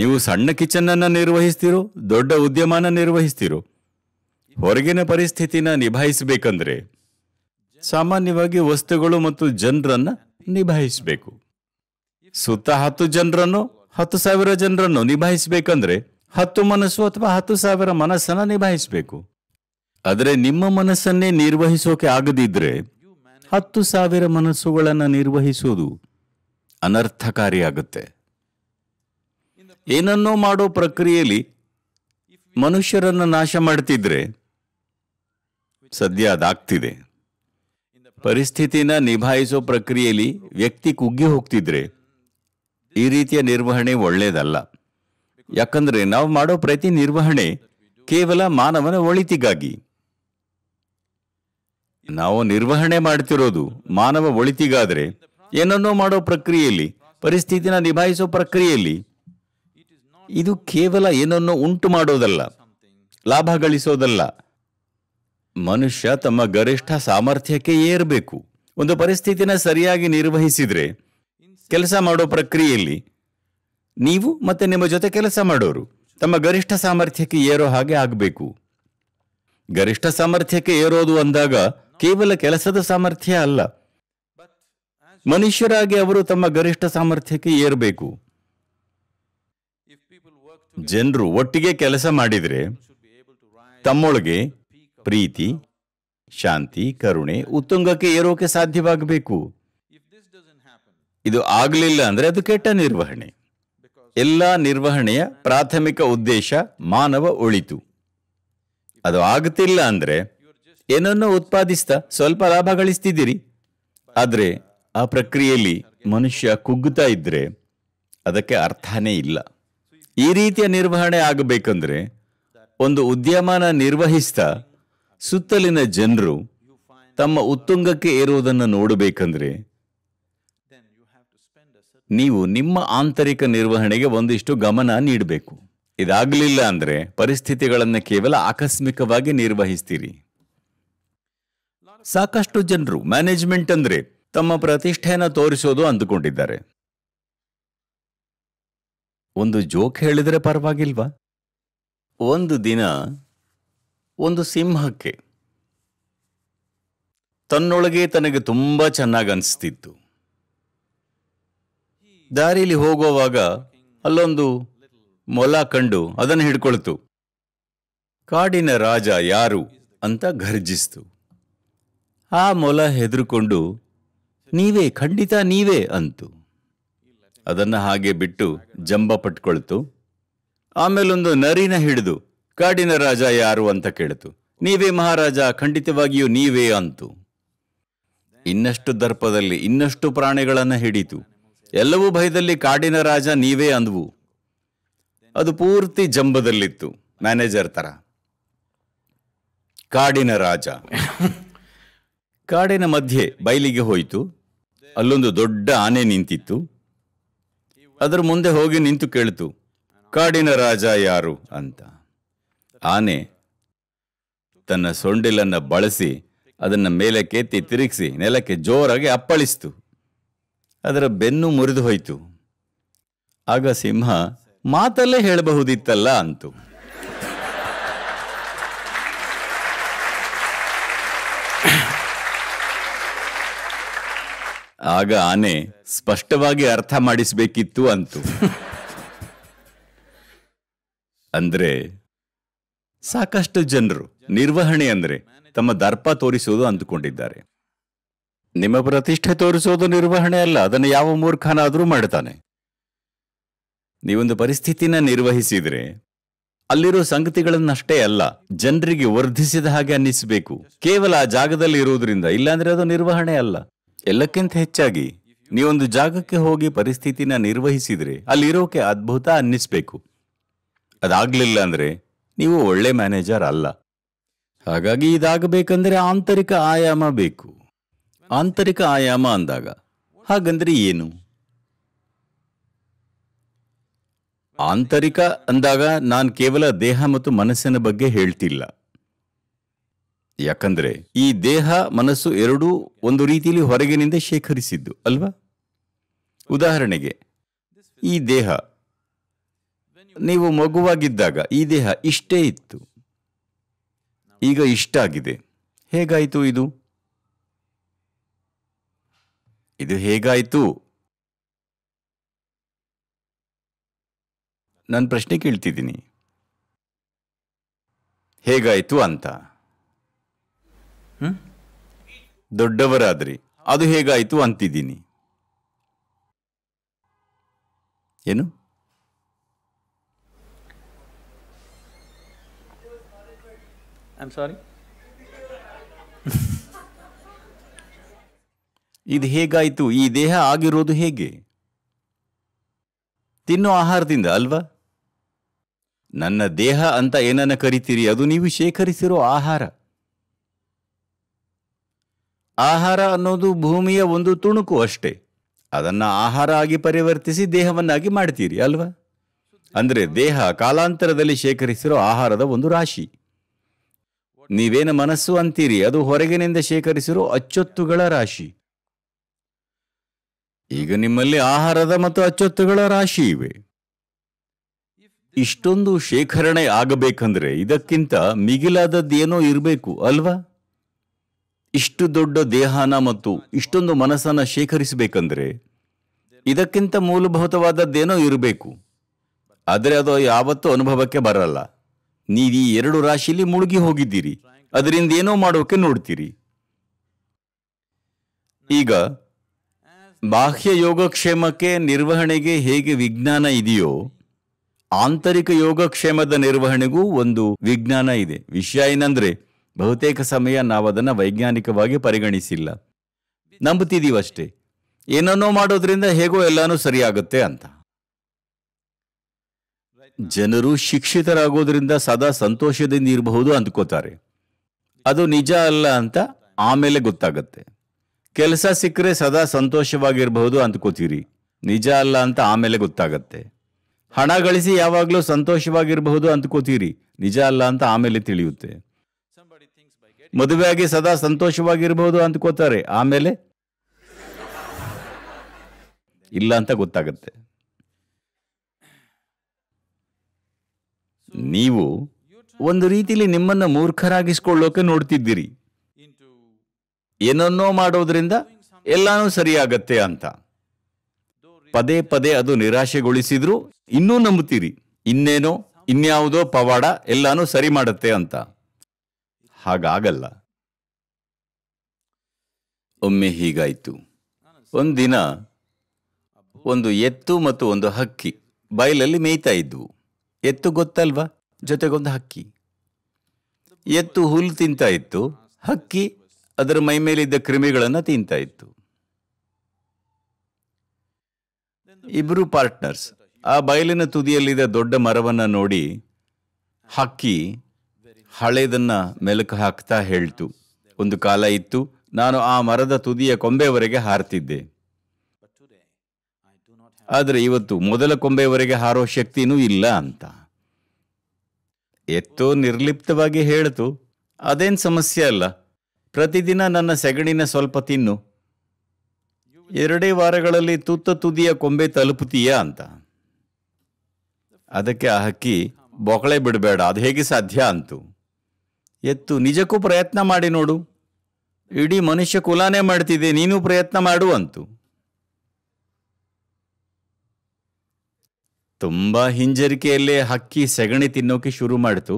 ನೀವು ಸಣ್ಣ ಅನ್ನ ನಿರ್ವಹಿಸ್ತೀರೋ ದೊಡ್ಡ ಉದ್ಯಮನ ನಿರ್ವಹಿಸ್ತೀರೋ ಹೊರಗಿನ ಪರಿಸ್ಥಿತಿನ ನಿಭಾಯಿಸಬೇಕಂದ್ರೆ ಸಾಮಾನ್ಯವಾಗಿ ವಸ್ತುಗಳು ಮತ್ತು ಜನರನ್ನ ನಿಭಾಯಿಸಬೇಕು ಸುತ್ತ ಹತ್ತು ಜನರನ್ನು ಹತ್ತು ಸಾವಿರ ಜನರನ್ನು ನಿಭಾಯಿಸಬೇಕಂದ್ರೆ ಹತ್ತು ಮನಸ್ಸು ಅಥವಾ ಹತ್ತು ಸಾವಿರ ಮನಸ್ಸನ್ನ ನಿಭಾಯಿಸಬೇಕು ಆದರೆ ನಿಮ್ಮ ಮನಸ್ಸನ್ನೇ ನಿರ್ವಹಿಸೋಕೆ ಆಗದಿದ್ರೆ ಹತ್ತು ಸಾವಿರ ಮನಸ್ಸುಗಳನ್ನ ನಿರ್ವಹಿಸುವುದು ಅನರ್ಥಕಾರಿಯಾಗುತ್ತೆ ಏನನ್ನೋ ಮಾಡೋ ಪ್ರಕ್ರಿಯೆಯಲ್ಲಿ ಮನುಷ್ಯರನ್ನು ನಾಶ ಮಾಡ್ತಿದ್ರೆ ಸದ್ಯ ಅದಾಗ್ತಿದೆ ಪರಿಸ್ಥಿತಿನ ನಿಭಾಯಿಸೋ ಪ್ರಕ್ರಿಯೆಯಲ್ಲಿ ವ್ಯಕ್ತಿ ಕುಗ್ಗಿ ಹೋಗ್ತಿದ್ರೆ ಈ ರೀತಿಯ ನಿರ್ವಹಣೆ ಒಳ್ಳೇದಲ್ಲ ಯಾಕಂದ್ರೆ ನಾವು ಮಾಡೋ ಪ್ರತಿ ನಿರ್ವಹಣೆ ಕೇವಲ ಮಾನವನ ಒಳಿತಿಗಾಗಿ ನಾವು ನಿರ್ವಹಣೆ ಮಾಡ್ತಿರೋದು ಮಾನವ ಒಳಿತಿಗಾದ್ರೆ ಏನನ್ನೋ ಮಾಡೋ ಪ್ರಕ್ರಿಯೆಯಲ್ಲಿ ಪರಿಸ್ಥಿತಿನ ನಿಭಾಯಿಸೋ ಪ್ರಕ್ರಿಯೆಯಲ್ಲಿ ಇದು ಕೇವಲ ಏನನ್ನೋ ಉಂಟು ಮಾಡೋದಲ್ಲ ಲಾಭ ಗಳಿಸೋದಲ್ಲ ಮನುಷ್ಯ ತಮ್ಮ ಗರಿಷ್ಠ ಸಾಮರ್ಥ್ಯಕ್ಕೆ ಏರಬೇಕು ಒಂದು ಪರಿಸ್ಥಿತಿನ ಸರಿಯಾಗಿ ನಿರ್ವಹಿಸಿದ್ರೆ ಕೆಲಸ ಮಾಡೋ ಪ್ರಕ್ರಿಯೆಯಲ್ಲಿ ನೀವು ಮತ್ತೆ ನಿಮ್ಮ ಜೊತೆ ಕೆಲಸ ಮಾಡೋರು ತಮ್ಮ ಗರಿಷ್ಠ ಸಾಮರ್ಥ್ಯಕ್ಕೆ ಏರೋ ಹಾಗೆ ಆಗಬೇಕು ಗರಿಷ್ಠ ಸಾಮರ್ಥ್ಯಕ್ಕೆ ಏರೋದು ಅಂದಾಗ ಕೇವಲ ಕೆಲಸದ ಸಾಮರ್ಥ್ಯ ಅಲ್ಲ ಮನುಷ್ಯರಾಗಿ ಅವರು ತಮ್ಮ ಗರಿಷ್ಠ ಸಾಮರ್ಥ್ಯಕ್ಕೆ ಏರಬೇಕು ಜನರು ಒಟ್ಟಿಗೆ ಕೆಲಸ ಮಾಡಿದರೆ ತಮ್ಮೊಳಗೆ ಪ್ರೀತಿ ಶಾಂತಿ ಕರುಣೆ ಉತ್ತುಂಗಕ್ಕೆ ಏರೋಕೆ ಸಾಧ್ಯವಾಗಬೇಕು ಇದು ಆಗಲಿಲ್ಲ ಅಂದರೆ ಅದು ಕೆಟ್ಟ ನಿರ್ವಹಣೆ ಎಲ್ಲ ನಿರ್ವಹಣೆಯ ಪ್ರಾಥಮಿಕ ಉದ್ದೇಶ ಮಾನವ ಒಳಿತು ಅದು ಆಗುತ್ತಿಲ್ಲ ಅಂದರೆ ಏನನ್ನೋ ಉತ್ಪಾದಿಸ್ತಾ ಸ್ವಲ್ಪ ಲಾಭ ಗಳಿಸ್ತಿದ್ದೀರಿ ಆದರೆ ಆ ಪ್ರಕ್ರಿಯೆಯಲ್ಲಿ ಮನುಷ್ಯ ಕುಗ್ಗುತ್ತಾ ಇದ್ರೆ ಅದಕ್ಕೆ ಅರ್ಥನೇ ಇಲ್ಲ ಈ ರೀತಿಯ ನಿರ್ವಹಣೆ ಆಗಬೇಕಂದ್ರೆ ಒಂದು ಉದ್ಯಮನ ನಿರ್ವಹಿಸ್ತಾ ಸುತ್ತಲಿನ ಜನರು ತಮ್ಮ ಉತ್ತುಂಗಕ್ಕೆ ಏರುವುದನ್ನು ನೋಡಬೇಕಂದ್ರೆ ನೀವು ನಿಮ್ಮ ಆಂತರಿಕ ನಿರ್ವಹಣೆಗೆ ಒಂದಿಷ್ಟು ಗಮನ ನೀಡಬೇಕು ಇದಾಗಲಿಲ್ಲ ಅಂದ್ರೆ ಪರಿಸ್ಥಿತಿಗಳನ್ನು ಕೇವಲ ಆಕಸ್ಮಿಕವಾಗಿ ನಿರ್ವಹಿಸ್ತೀರಿ ಸಾಕಷ್ಟು ಜನರು ಮ್ಯಾನೇಜ್ಮೆಂಟ್ ಅಂದ್ರೆ ತಮ್ಮ ಪ್ರತಿಷ್ಠೆಯನ್ನು ತೋರಿಸೋದು ಅಂದುಕೊಂಡಿದ್ದಾರೆ ಒಂದು ಜೋಕ್ ಹೇಳಿದರೆ ಪರವಾಗಿಲ್ವಾ ಒಂದು ದಿನ ಒಂದು ಸಿಂಹಕ್ಕೆ ತನ್ನೊಳಗೆ ತನಗೆ ತುಂಬ ಚೆನ್ನಾಗಿ ಅನಿಸ್ತಿತ್ತು ದಾರಿಯಲ್ಲಿ ಹೋಗುವಾಗ ಅಲ್ಲೊಂದು ಮೊಲ ಕಂಡು ಅದನ್ನು ಹಿಡ್ಕೊಳ್ತು ಕಾಡಿನ ರಾಜ ಯಾರು ಅಂತ ಘರ್ಜಿಸ್ತು ಆ ಮೊಲ ಹೆದರುಕೊಂಡು ನೀವೇ ಖಂಡಿತ ನೀವೇ ಅಂತು ಅದನ್ನು ಹಾಗೆ ಬಿಟ್ಟು ಜಂಬ ಪಟ್ಕೊಳ್ತು ಆಮೇಲೊಂದು ನರಿನ ಹಿಡಿದು ಕಾಡಿನ ರಾಜ ಯಾರು ಅಂತ ಕೇಳಿತು ನೀವೇ ಮಹಾರಾಜ ಖಂಡಿತವಾಗಿಯೂ ನೀವೇ ಅಂತು ಇನ್ನಷ್ಟು ದರ್ಪದಲ್ಲಿ ಇನ್ನಷ್ಟು ಪ್ರಾಣಿಗಳನ್ನ ಹಿಡಿತು ಎಲ್ಲವೂ ಭಯದಲ್ಲಿ ಕಾಡಿನ ರಾಜ ನೀವೇ ಅಂದ್ವು ಅದು ಪೂರ್ತಿ ಜಂಬದಲ್ಲಿತ್ತು ಮ್ಯಾನೇಜರ್ ತರ ಕಾಡಿನ ರಾಜ ಕಾಡಿನ ಮಧ್ಯೆ ಬಯಲಿಗೆ ಹೋಯಿತು ಅಲ್ಲೊಂದು ದೊಡ್ಡ ಆನೆ ನಿಂತಿತ್ತು ಅದರ ಮುಂದೆ ಹೋಗಿ ನಿಂತು ಕೇಳಿತು ಕಾಡಿನ ರಾಜ ಯಾರು ಅಂತ ಆನೆ ತನ್ನ ಸೊಂಡಿಲನ್ನು ಬಳಸಿ ಅದನ್ನು ಮೇಲಕ್ಕೆತ್ತಿ ತಿರುಗಿಸಿ ನೆಲಕ್ಕೆ ಜೋರಾಗಿ ಅಪ್ಪಳಿಸಿತು ಅದರ ಬೆನ್ನು ಮುರಿದು ಹೋಯಿತು ಆಗ ಸಿಂಹ ಮಾತಲ್ಲೇ ಹೇಳಬಹುದಿತ್ತಲ್ಲ ಅಂತು ಆಗ ಆನೆ ಸ್ಪಷ್ಟವಾಗಿ ಅರ್ಥ ಮಾಡಿಸಬೇಕಿತ್ತು ಅಂತು ಅಂದ್ರೆ ಸಾಕಷ್ಟು ಜನರು ನಿರ್ವಹಣೆ ಅಂದರೆ ತಮ್ಮ ದರ್ಪ ತೋರಿಸೋದು ಅಂದುಕೊಂಡಿದ್ದಾರೆ ನಿಮ್ಮ ಪ್ರತಿಷ್ಠೆ ತೋರಿಸೋದು ನಿರ್ವಹಣೆ ಅಲ್ಲ ಅದನ್ನು ಯಾವ ಮೂರ್ಖನಾದರೂ ಮಾಡ್ತಾನೆ ನೀವೊಂದು ಪರಿಸ್ಥಿತಿನ ನಿರ್ವಹಿಸಿದ್ರೆ ಅಲ್ಲಿರೋ ಸಂಗತಿಗಳನ್ನಷ್ಟೇ ಅಲ್ಲ ಜನರಿಗೆ ವರ್ಧಿಸಿದ ಹಾಗೆ ಅನ್ನಿಸಬೇಕು ಕೇವಲ ಆ ಜಾಗದಲ್ಲಿ ಇರುವುದರಿಂದ ಇಲ್ಲಾಂದ್ರೆ ಅದು ನಿರ್ವಹಣೆ ಅಲ್ಲ ಎಲ್ಲಕ್ಕಿಂತ ಹೆಚ್ಚಾಗಿ ನೀವೊಂದು ಜಾಗಕ್ಕೆ ಹೋಗಿ ಪರಿಸ್ಥಿತಿನ ನಿರ್ವಹಿಸಿದ್ರೆ ಅಲ್ಲಿರೋಕೆ ಅದ್ಭುತ ಅನ್ನಿಸ್ಬೇಕು ಅದಾಗ್ಲಿಲ್ಲ ಅಂದ್ರೆ ನೀವು ಒಳ್ಳೆ ಮ್ಯಾನೇಜರ್ ಅಲ್ಲ ಹಾಗಾಗಿ ಇದಾಗಬೇಕಂದ್ರೆ ಆಂತರಿಕ ಆಯಾಮ ಬೇಕು ಆಂತರಿಕ ಆಯಾಮ ಅಂದಾಗ ಹಾಗಂದ್ರೆ ಏನು ಆಂತರಿಕ ಅಂದಾಗ ನಾನು ಕೇವಲ ದೇಹ ಮತ್ತು ಮನಸ್ಸಿನ ಬಗ್ಗೆ ಹೇಳ್ತಿಲ್ಲ ಯಾಕಂದ್ರೆ ಈ ದೇಹ ಮನಸ್ಸು ಎರಡೂ ಒಂದು ರೀತಿಯಲ್ಲಿ ಹೊರಗಿನಿಂದ ಶೇಖರಿಸಿದ್ದು ಅಲ್ವಾ ಉದಾಹರಣೆಗೆ ಈ ದೇಹ ನೀವು ಮಗುವಾಗಿದ್ದಾಗ ಈ ದೇಹ ಇಷ್ಟೇ ಇತ್ತು ಈಗ ಇಷ್ಟಾಗಿದೆ ಹೇಗಾಯಿತು ಇದು ಇದು ಹೇಗಾಯಿತು ನಾನು ಪ್ರಶ್ನೆ ಕೇಳ್ತಿದ್ದೀನಿ ಹೇಗಾಯಿತು ಅಂತ ದೊಡ್ಡವರಾದ್ರಿ ಅದು ಹೇಗಾಯಿತು ಅಂತಿದ್ದೀನಿ ಏನು I'm ಇದು ಹೇಗಾಯಿತು ಈ ದೇಹ ಆಗಿರೋದು ಹೇಗೆ ತಿನ್ನೋ ಆಹಾರದಿಂದ ಅಲ್ವಾ ನನ್ನ ದೇಹ ಅಂತ ಏನನ್ನ ಕರಿತೀರಿ ಅದು ನೀವು ಶೇಖರಿಸಿರೋ ಆಹಾರ ಆಹಾರ ಅನ್ನೋದು ಭೂಮಿಯ ಒಂದು ತುಣುಕು ಅಷ್ಟೇ ಅದನ್ನ ಆಹಾರ ಆಗಿ ಪರಿವರ್ತಿಸಿ ದೇಹವನ್ನಾಗಿ ಮಾಡ್ತೀರಿ ಅಲ್ವಾ ಅಂದ್ರೆ ದೇಹ ಕಾಲಾಂತರದಲ್ಲಿ ಶೇಖರಿಸಿರೋ ಆಹಾರದ ಒಂದು ರಾಶಿ ನೀವೇನು ಮನಸ್ಸು ಅಂತೀರಿ ಅದು ಹೊರಗಿನಿಂದ ಶೇಖರಿಸಿರೋ ಅಚ್ಚೊತ್ತುಗಳ ರಾಶಿ ಈಗ ನಿಮ್ಮಲ್ಲಿ ಆಹಾರದ ಮತ್ತು ಅಚ್ಚೊತ್ತುಗಳ ರಾಶಿ ಇವೆ ಇಷ್ಟೊಂದು ಶೇಖರಣೆ ಆಗಬೇಕಂದ್ರೆ ಇದಕ್ಕಿಂತ ಮಿಗಿಲಾದದ್ದೇನೋ ಇರಬೇಕು ಅಲ್ವಾ ಇಷ್ಟು ದೊಡ್ಡ ದೇಹನ ಮತ್ತು ಇಷ್ಟೊಂದು ಮನಸ್ಸನ್ನ ಶೇಖರಿಸಬೇಕಂದ್ರೆ ಇದಕ್ಕಿಂತ ಮೂಲಭೂತವಾದದ್ದೇನೋ ಇರಬೇಕು ಆದರೆ ಅದು ಯಾವತ್ತೂ ಅನುಭವಕ್ಕೆ ಬರಲ್ಲ ಈ ಎರಡು ರಾಶಿಯಲ್ಲಿ ಮುಳುಗಿ ಹೋಗಿದ್ದೀರಿ ಅದರಿಂದ ಏನೋ ಮಾಡೋಕೆ ನೋಡ್ತೀರಿ ಈಗ ಬಾಹ್ಯ ಯೋಗಕ್ಷೇಮಕ್ಕೆ ನಿರ್ವಹಣೆಗೆ ಹೇಗೆ ವಿಜ್ಞಾನ ಇದೆಯೋ ಆಂತರಿಕ ಯೋಗಕ್ಷೇಮದ ನಿರ್ವಹಣೆಗೂ ಒಂದು ವಿಜ್ಞಾನ ಇದೆ ವಿಷಯ ಏನಂದ್ರೆ ಬಹುತೇಕ ಸಮಯ ನಾವು ಅದನ್ನು ವೈಜ್ಞಾನಿಕವಾಗಿ ಪರಿಗಣಿಸಿಲ್ಲ ನಂಬುತ್ತಿದ್ದೀವಷ್ಟೇ ಏನನ್ನೋ ಮಾಡೋದ್ರಿಂದ ಹೇಗೋ ಎಲ್ಲಾನು ಸರಿಯಾಗುತ್ತೆ ಅಂತ ಜನರು ಶಿಕ್ಷಿತರಾಗೋದ್ರಿಂದ ಸದಾ ಸಂತೋಷದಿಂದ ಇರಬಹುದು ಅಂದ್ಕೋತಾರೆ ಅದು ನಿಜ ಅಲ್ಲ ಅಂತ ಆಮೇಲೆ ಗೊತ್ತಾಗತ್ತೆ ಕೆಲಸ ಸಿಕ್ಕರೆ ಸದಾ ಸಂತೋಷವಾಗಿರಬಹುದು ಅಂದ್ಕೋತೀರಿ ನಿಜ ಅಲ್ಲ ಅಂತ ಆಮೇಲೆ ಗೊತ್ತಾಗತ್ತೆ ಹಣ ಗಳಿಸಿ ಯಾವಾಗಲೂ ಸಂತೋಷವಾಗಿರಬಹುದು ಅಂದ್ಕೋತೀರಿ ನಿಜ ಅಲ್ಲ ಅಂತ ಆಮೇಲೆ ತಿಳಿಯುತ್ತೆ ಮದುವೆಯಾಗಿ ಸದಾ ಸಂತೋಷವಾಗಿರಬಹುದು ಅಂದ್ಕೋತಾರೆ ಆಮೇಲೆ ಇಲ್ಲ ಅಂತ ಗೊತ್ತಾಗುತ್ತೆ ನೀವು ಒಂದು ರೀತಿಯಲ್ಲಿ ನಿಮ್ಮನ್ನು ಮೂರ್ಖರಾಗಿಸ್ಕೊಳ್ಳೋಕೆ ನೋಡ್ತಿದ್ದೀರಿ ಏನನ್ನೋ ಮಾಡೋದ್ರಿಂದ ಎಲ್ಲಾನು ಸರಿಯಾಗತ್ತೆ ಅಂತ ಪದೇ ಪದೇ ಅದು ನಿರಾಶೆಗೊಳಿಸಿದ್ರು ಇನ್ನೂ ನಂಬುತ್ತೀರಿ ಇನ್ನೇನೋ ಇನ್ಯಾವುದೋ ಪವಾಡ ಎಲ್ಲಾನು ಸರಿ ಮಾಡುತ್ತೆ ಅಂತ ಹಾಗಾಗಲ್ಲ ಒಮ್ಮೆ ಹೀಗಾಯ್ತು ಒಂದಿನ ಒಂದು ಎತ್ತು ಮತ್ತು ಒಂದು ಹಕ್ಕಿ ಬಯಲಲ್ಲಿ ಮೇಯ್ತಾ ಇದ್ವು ಎತ್ತು ಗೊತ್ತಲ್ವಾ ಜೊತೆಗೊಂದು ಹಕ್ಕಿ ಎತ್ತು ಹುಲ್ಲು ತಿಂತಾ ಇತ್ತು ಹಕ್ಕಿ ಅದರ ಮೈ ಮೇಲಿದ್ದ ಕ್ರಿಮಿಗಳನ್ನು ತಿಂತಾ ಇತ್ತು ಇಬ್ಬರು ಪಾರ್ಟ್ನರ್ಸ್ ಆ ಬಯಲಿನ ತುದಿಯಲ್ಲಿದ್ದ ದೊಡ್ಡ ಮರವನ್ನು ನೋಡಿ ಹಕ್ಕಿ ಹಳೆಯದನ್ನ ಮೆಲುಕು ಹಾಕ್ತಾ ಹೇಳ್ತು ಒಂದು ಕಾಲ ಇತ್ತು ನಾನು ಆ ಮರದ ತುದಿಯ ಕೊಂಬೆವರೆಗೆ ಹಾರ್ತಿದ್ದೆ ಆದರೆ ಇವತ್ತು ಮೊದಲ ಕೊಂಬೆಯವರೆಗೆ ಹಾರೋ ಶಕ್ತಿನೂ ಇಲ್ಲ ಅಂತ ಎತ್ತು ನಿರ್ಲಿಪ್ತವಾಗಿ ಹೇಳ್ತು ಅದೇನು ಸಮಸ್ಯೆ ಅಲ್ಲ ಪ್ರತಿದಿನ ನನ್ನ ಸೆಗಣಿನ ಸ್ವಲ್ಪ ತಿನ್ನು ಎರಡೇ ವಾರಗಳಲ್ಲಿ ತುತ್ತ ತುದಿಯ ಕೊಂಬೆ ತಲುಪುತ್ತೀಯಾ ಅಂತ ಅದಕ್ಕೆ ಆ ಹಕ್ಕಿ ಬೊಕಳೆ ಬಿಡಬೇಡ ಅದು ಹೇಗೆ ಸಾಧ್ಯ ಅಂತು ಎತ್ತು ನಿಜಕ್ಕೂ ಪ್ರಯತ್ನ ಮಾಡಿ ನೋಡು ಇಡೀ ಮನುಷ್ಯ ಕುಲಾನೇ ಮಾಡ್ತಿದೆ ನೀನು ಪ್ರಯತ್ನ ಮಾಡು ಅಂತು ತುಂಬಾ ಹಿಂಜರಿಕೆಯಲ್ಲೇ ಹಕ್ಕಿ ಸೆಗಣಿ ತಿನ್ನೋಕೆ ಶುರು ಮಾಡಿತು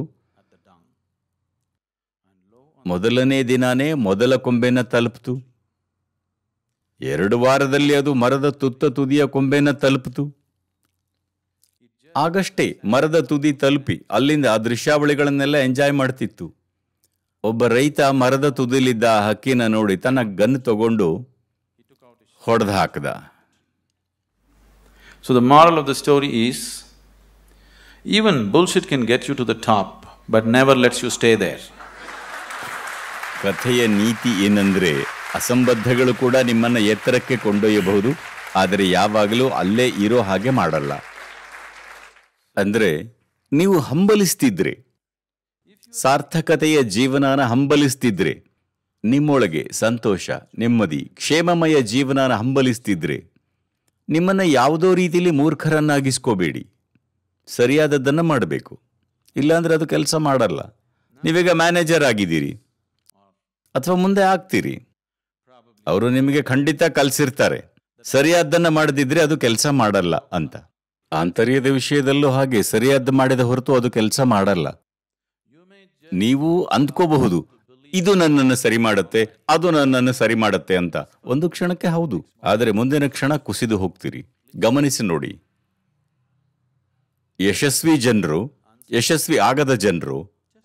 ಮೊದಲನೇ ದಿನಾನೇ ಮೊದಲ ಕೊಂಬೆನ ತಲುಪಿತು ಎರಡು ವಾರದಲ್ಲಿ ಅದು ಮರದ ತುತ್ತ ತುದಿಯ ಕೊಂಬೆನ ತಲುಪಿತು ಆಗಷ್ಟೇ ಮರದ ತುದಿ ತಲುಪಿ ಅಲ್ಲಿಂದ ಆ ದೃಶ್ಯಾವಳಿಗಳನ್ನೆಲ್ಲ ಎಂಜಾಯ್ ಮಾಡ್ತಿತ್ತು ಒಬ್ಬ ರೈತ ಮರದ ತುದಿಲಿದ್ದ ಹಕ್ಕಿನ ನೋಡಿ ತನ್ನ ಗನ್ ತಗೊಂಡು ಹೊಡೆದು ಹಾಕದ So the moral of the story is, even bullshit can get you to the top, but never lets you stay there. ಕಥೆಯ ನೀತಿ ಏನಂದ್ರೆ ಅಸಂಬದ್ಧಗಳು ಕೂಡ ನಿಮ್ಮನ್ನು ಎತ್ತರಕ್ಕೆ ಕೊಂಡೊಯ್ಯಬಹುದು ಆದರೆ ಯಾವಾಗಲೂ ಅಲ್ಲೇ ಇರೋ ಹಾಗೆ ಮಾಡಲ್ಲ ಅಂದರೆ ನೀವು ಹಂಬಲಿಸ್ತಿದ್ರೆ ಸಾರ್ಥಕತೆಯ ಜೀವನನ ಹಂಬಲಿಸ್ತಿದ್ರೆ ನಿಮ್ಮೊಳಗೆ ಸಂತೋಷ ನೆಮ್ಮದಿ ಕ್ಷೇಮಮಯ ಜೀವನನ ಹಂಬಲಿಸ್ತಿದ್ರೆ ನಿಮ್ಮನ್ನು ಯಾವುದೋ ರೀತಿಯಲ್ಲಿ ಮೂರ್ಖರನ್ನಾಗಿಸ್ಕೋಬೇಡಿ ಸರಿಯಾದದ್ದನ್ನು ಮಾಡಬೇಕು ಇಲ್ಲಾಂದರೆ ಅದು ಕೆಲಸ ಮಾಡಲ್ಲ ನೀವೀಗ ಮ್ಯಾನೇಜರ್ ಆಗಿದ್ದೀರಿ ಅಥವಾ ಮುಂದೆ ಆಗ್ತೀರಿ ಅವರು ನಿಮಗೆ ಖಂಡಿತ ಕಲಿಸಿರ್ತಾರೆ ಸರಿಯಾದ್ದನ್ನು ಮಾಡದಿದ್ರೆ ಅದು ಕೆಲಸ ಮಾಡಲ್ಲ ಅಂತ ಆಂತರ್ಯದ ವಿಷಯದಲ್ಲೂ ಹಾಗೆ ಸರಿಯಾದ್ದು ಮಾಡಿದ ಹೊರತು ಅದು ಕೆಲಸ ಮಾಡಲ್ಲ ನೀವು ಅಂದ್ಕೋಬಹುದು ಇದು ನನ್ನನ್ನು ಸರಿ ಮಾಡತ್ತೆ ಅದು ನನ್ನನ್ನು ಸರಿ ಮಾಡತ್ತೆ ಅಂತ ಒಂದು ಕ್ಷಣಕ್ಕೆ ಹೌದು ಆದರೆ ಮುಂದಿನ ಕ್ಷಣ ಕುಸಿದು ಹೋಗ್ತೀರಿ ಗಮನಿಸಿ ನೋಡಿ ಯಶಸ್ವಿ ಜನರು ಯಶಸ್ವಿ ಆಗದ ಜನರು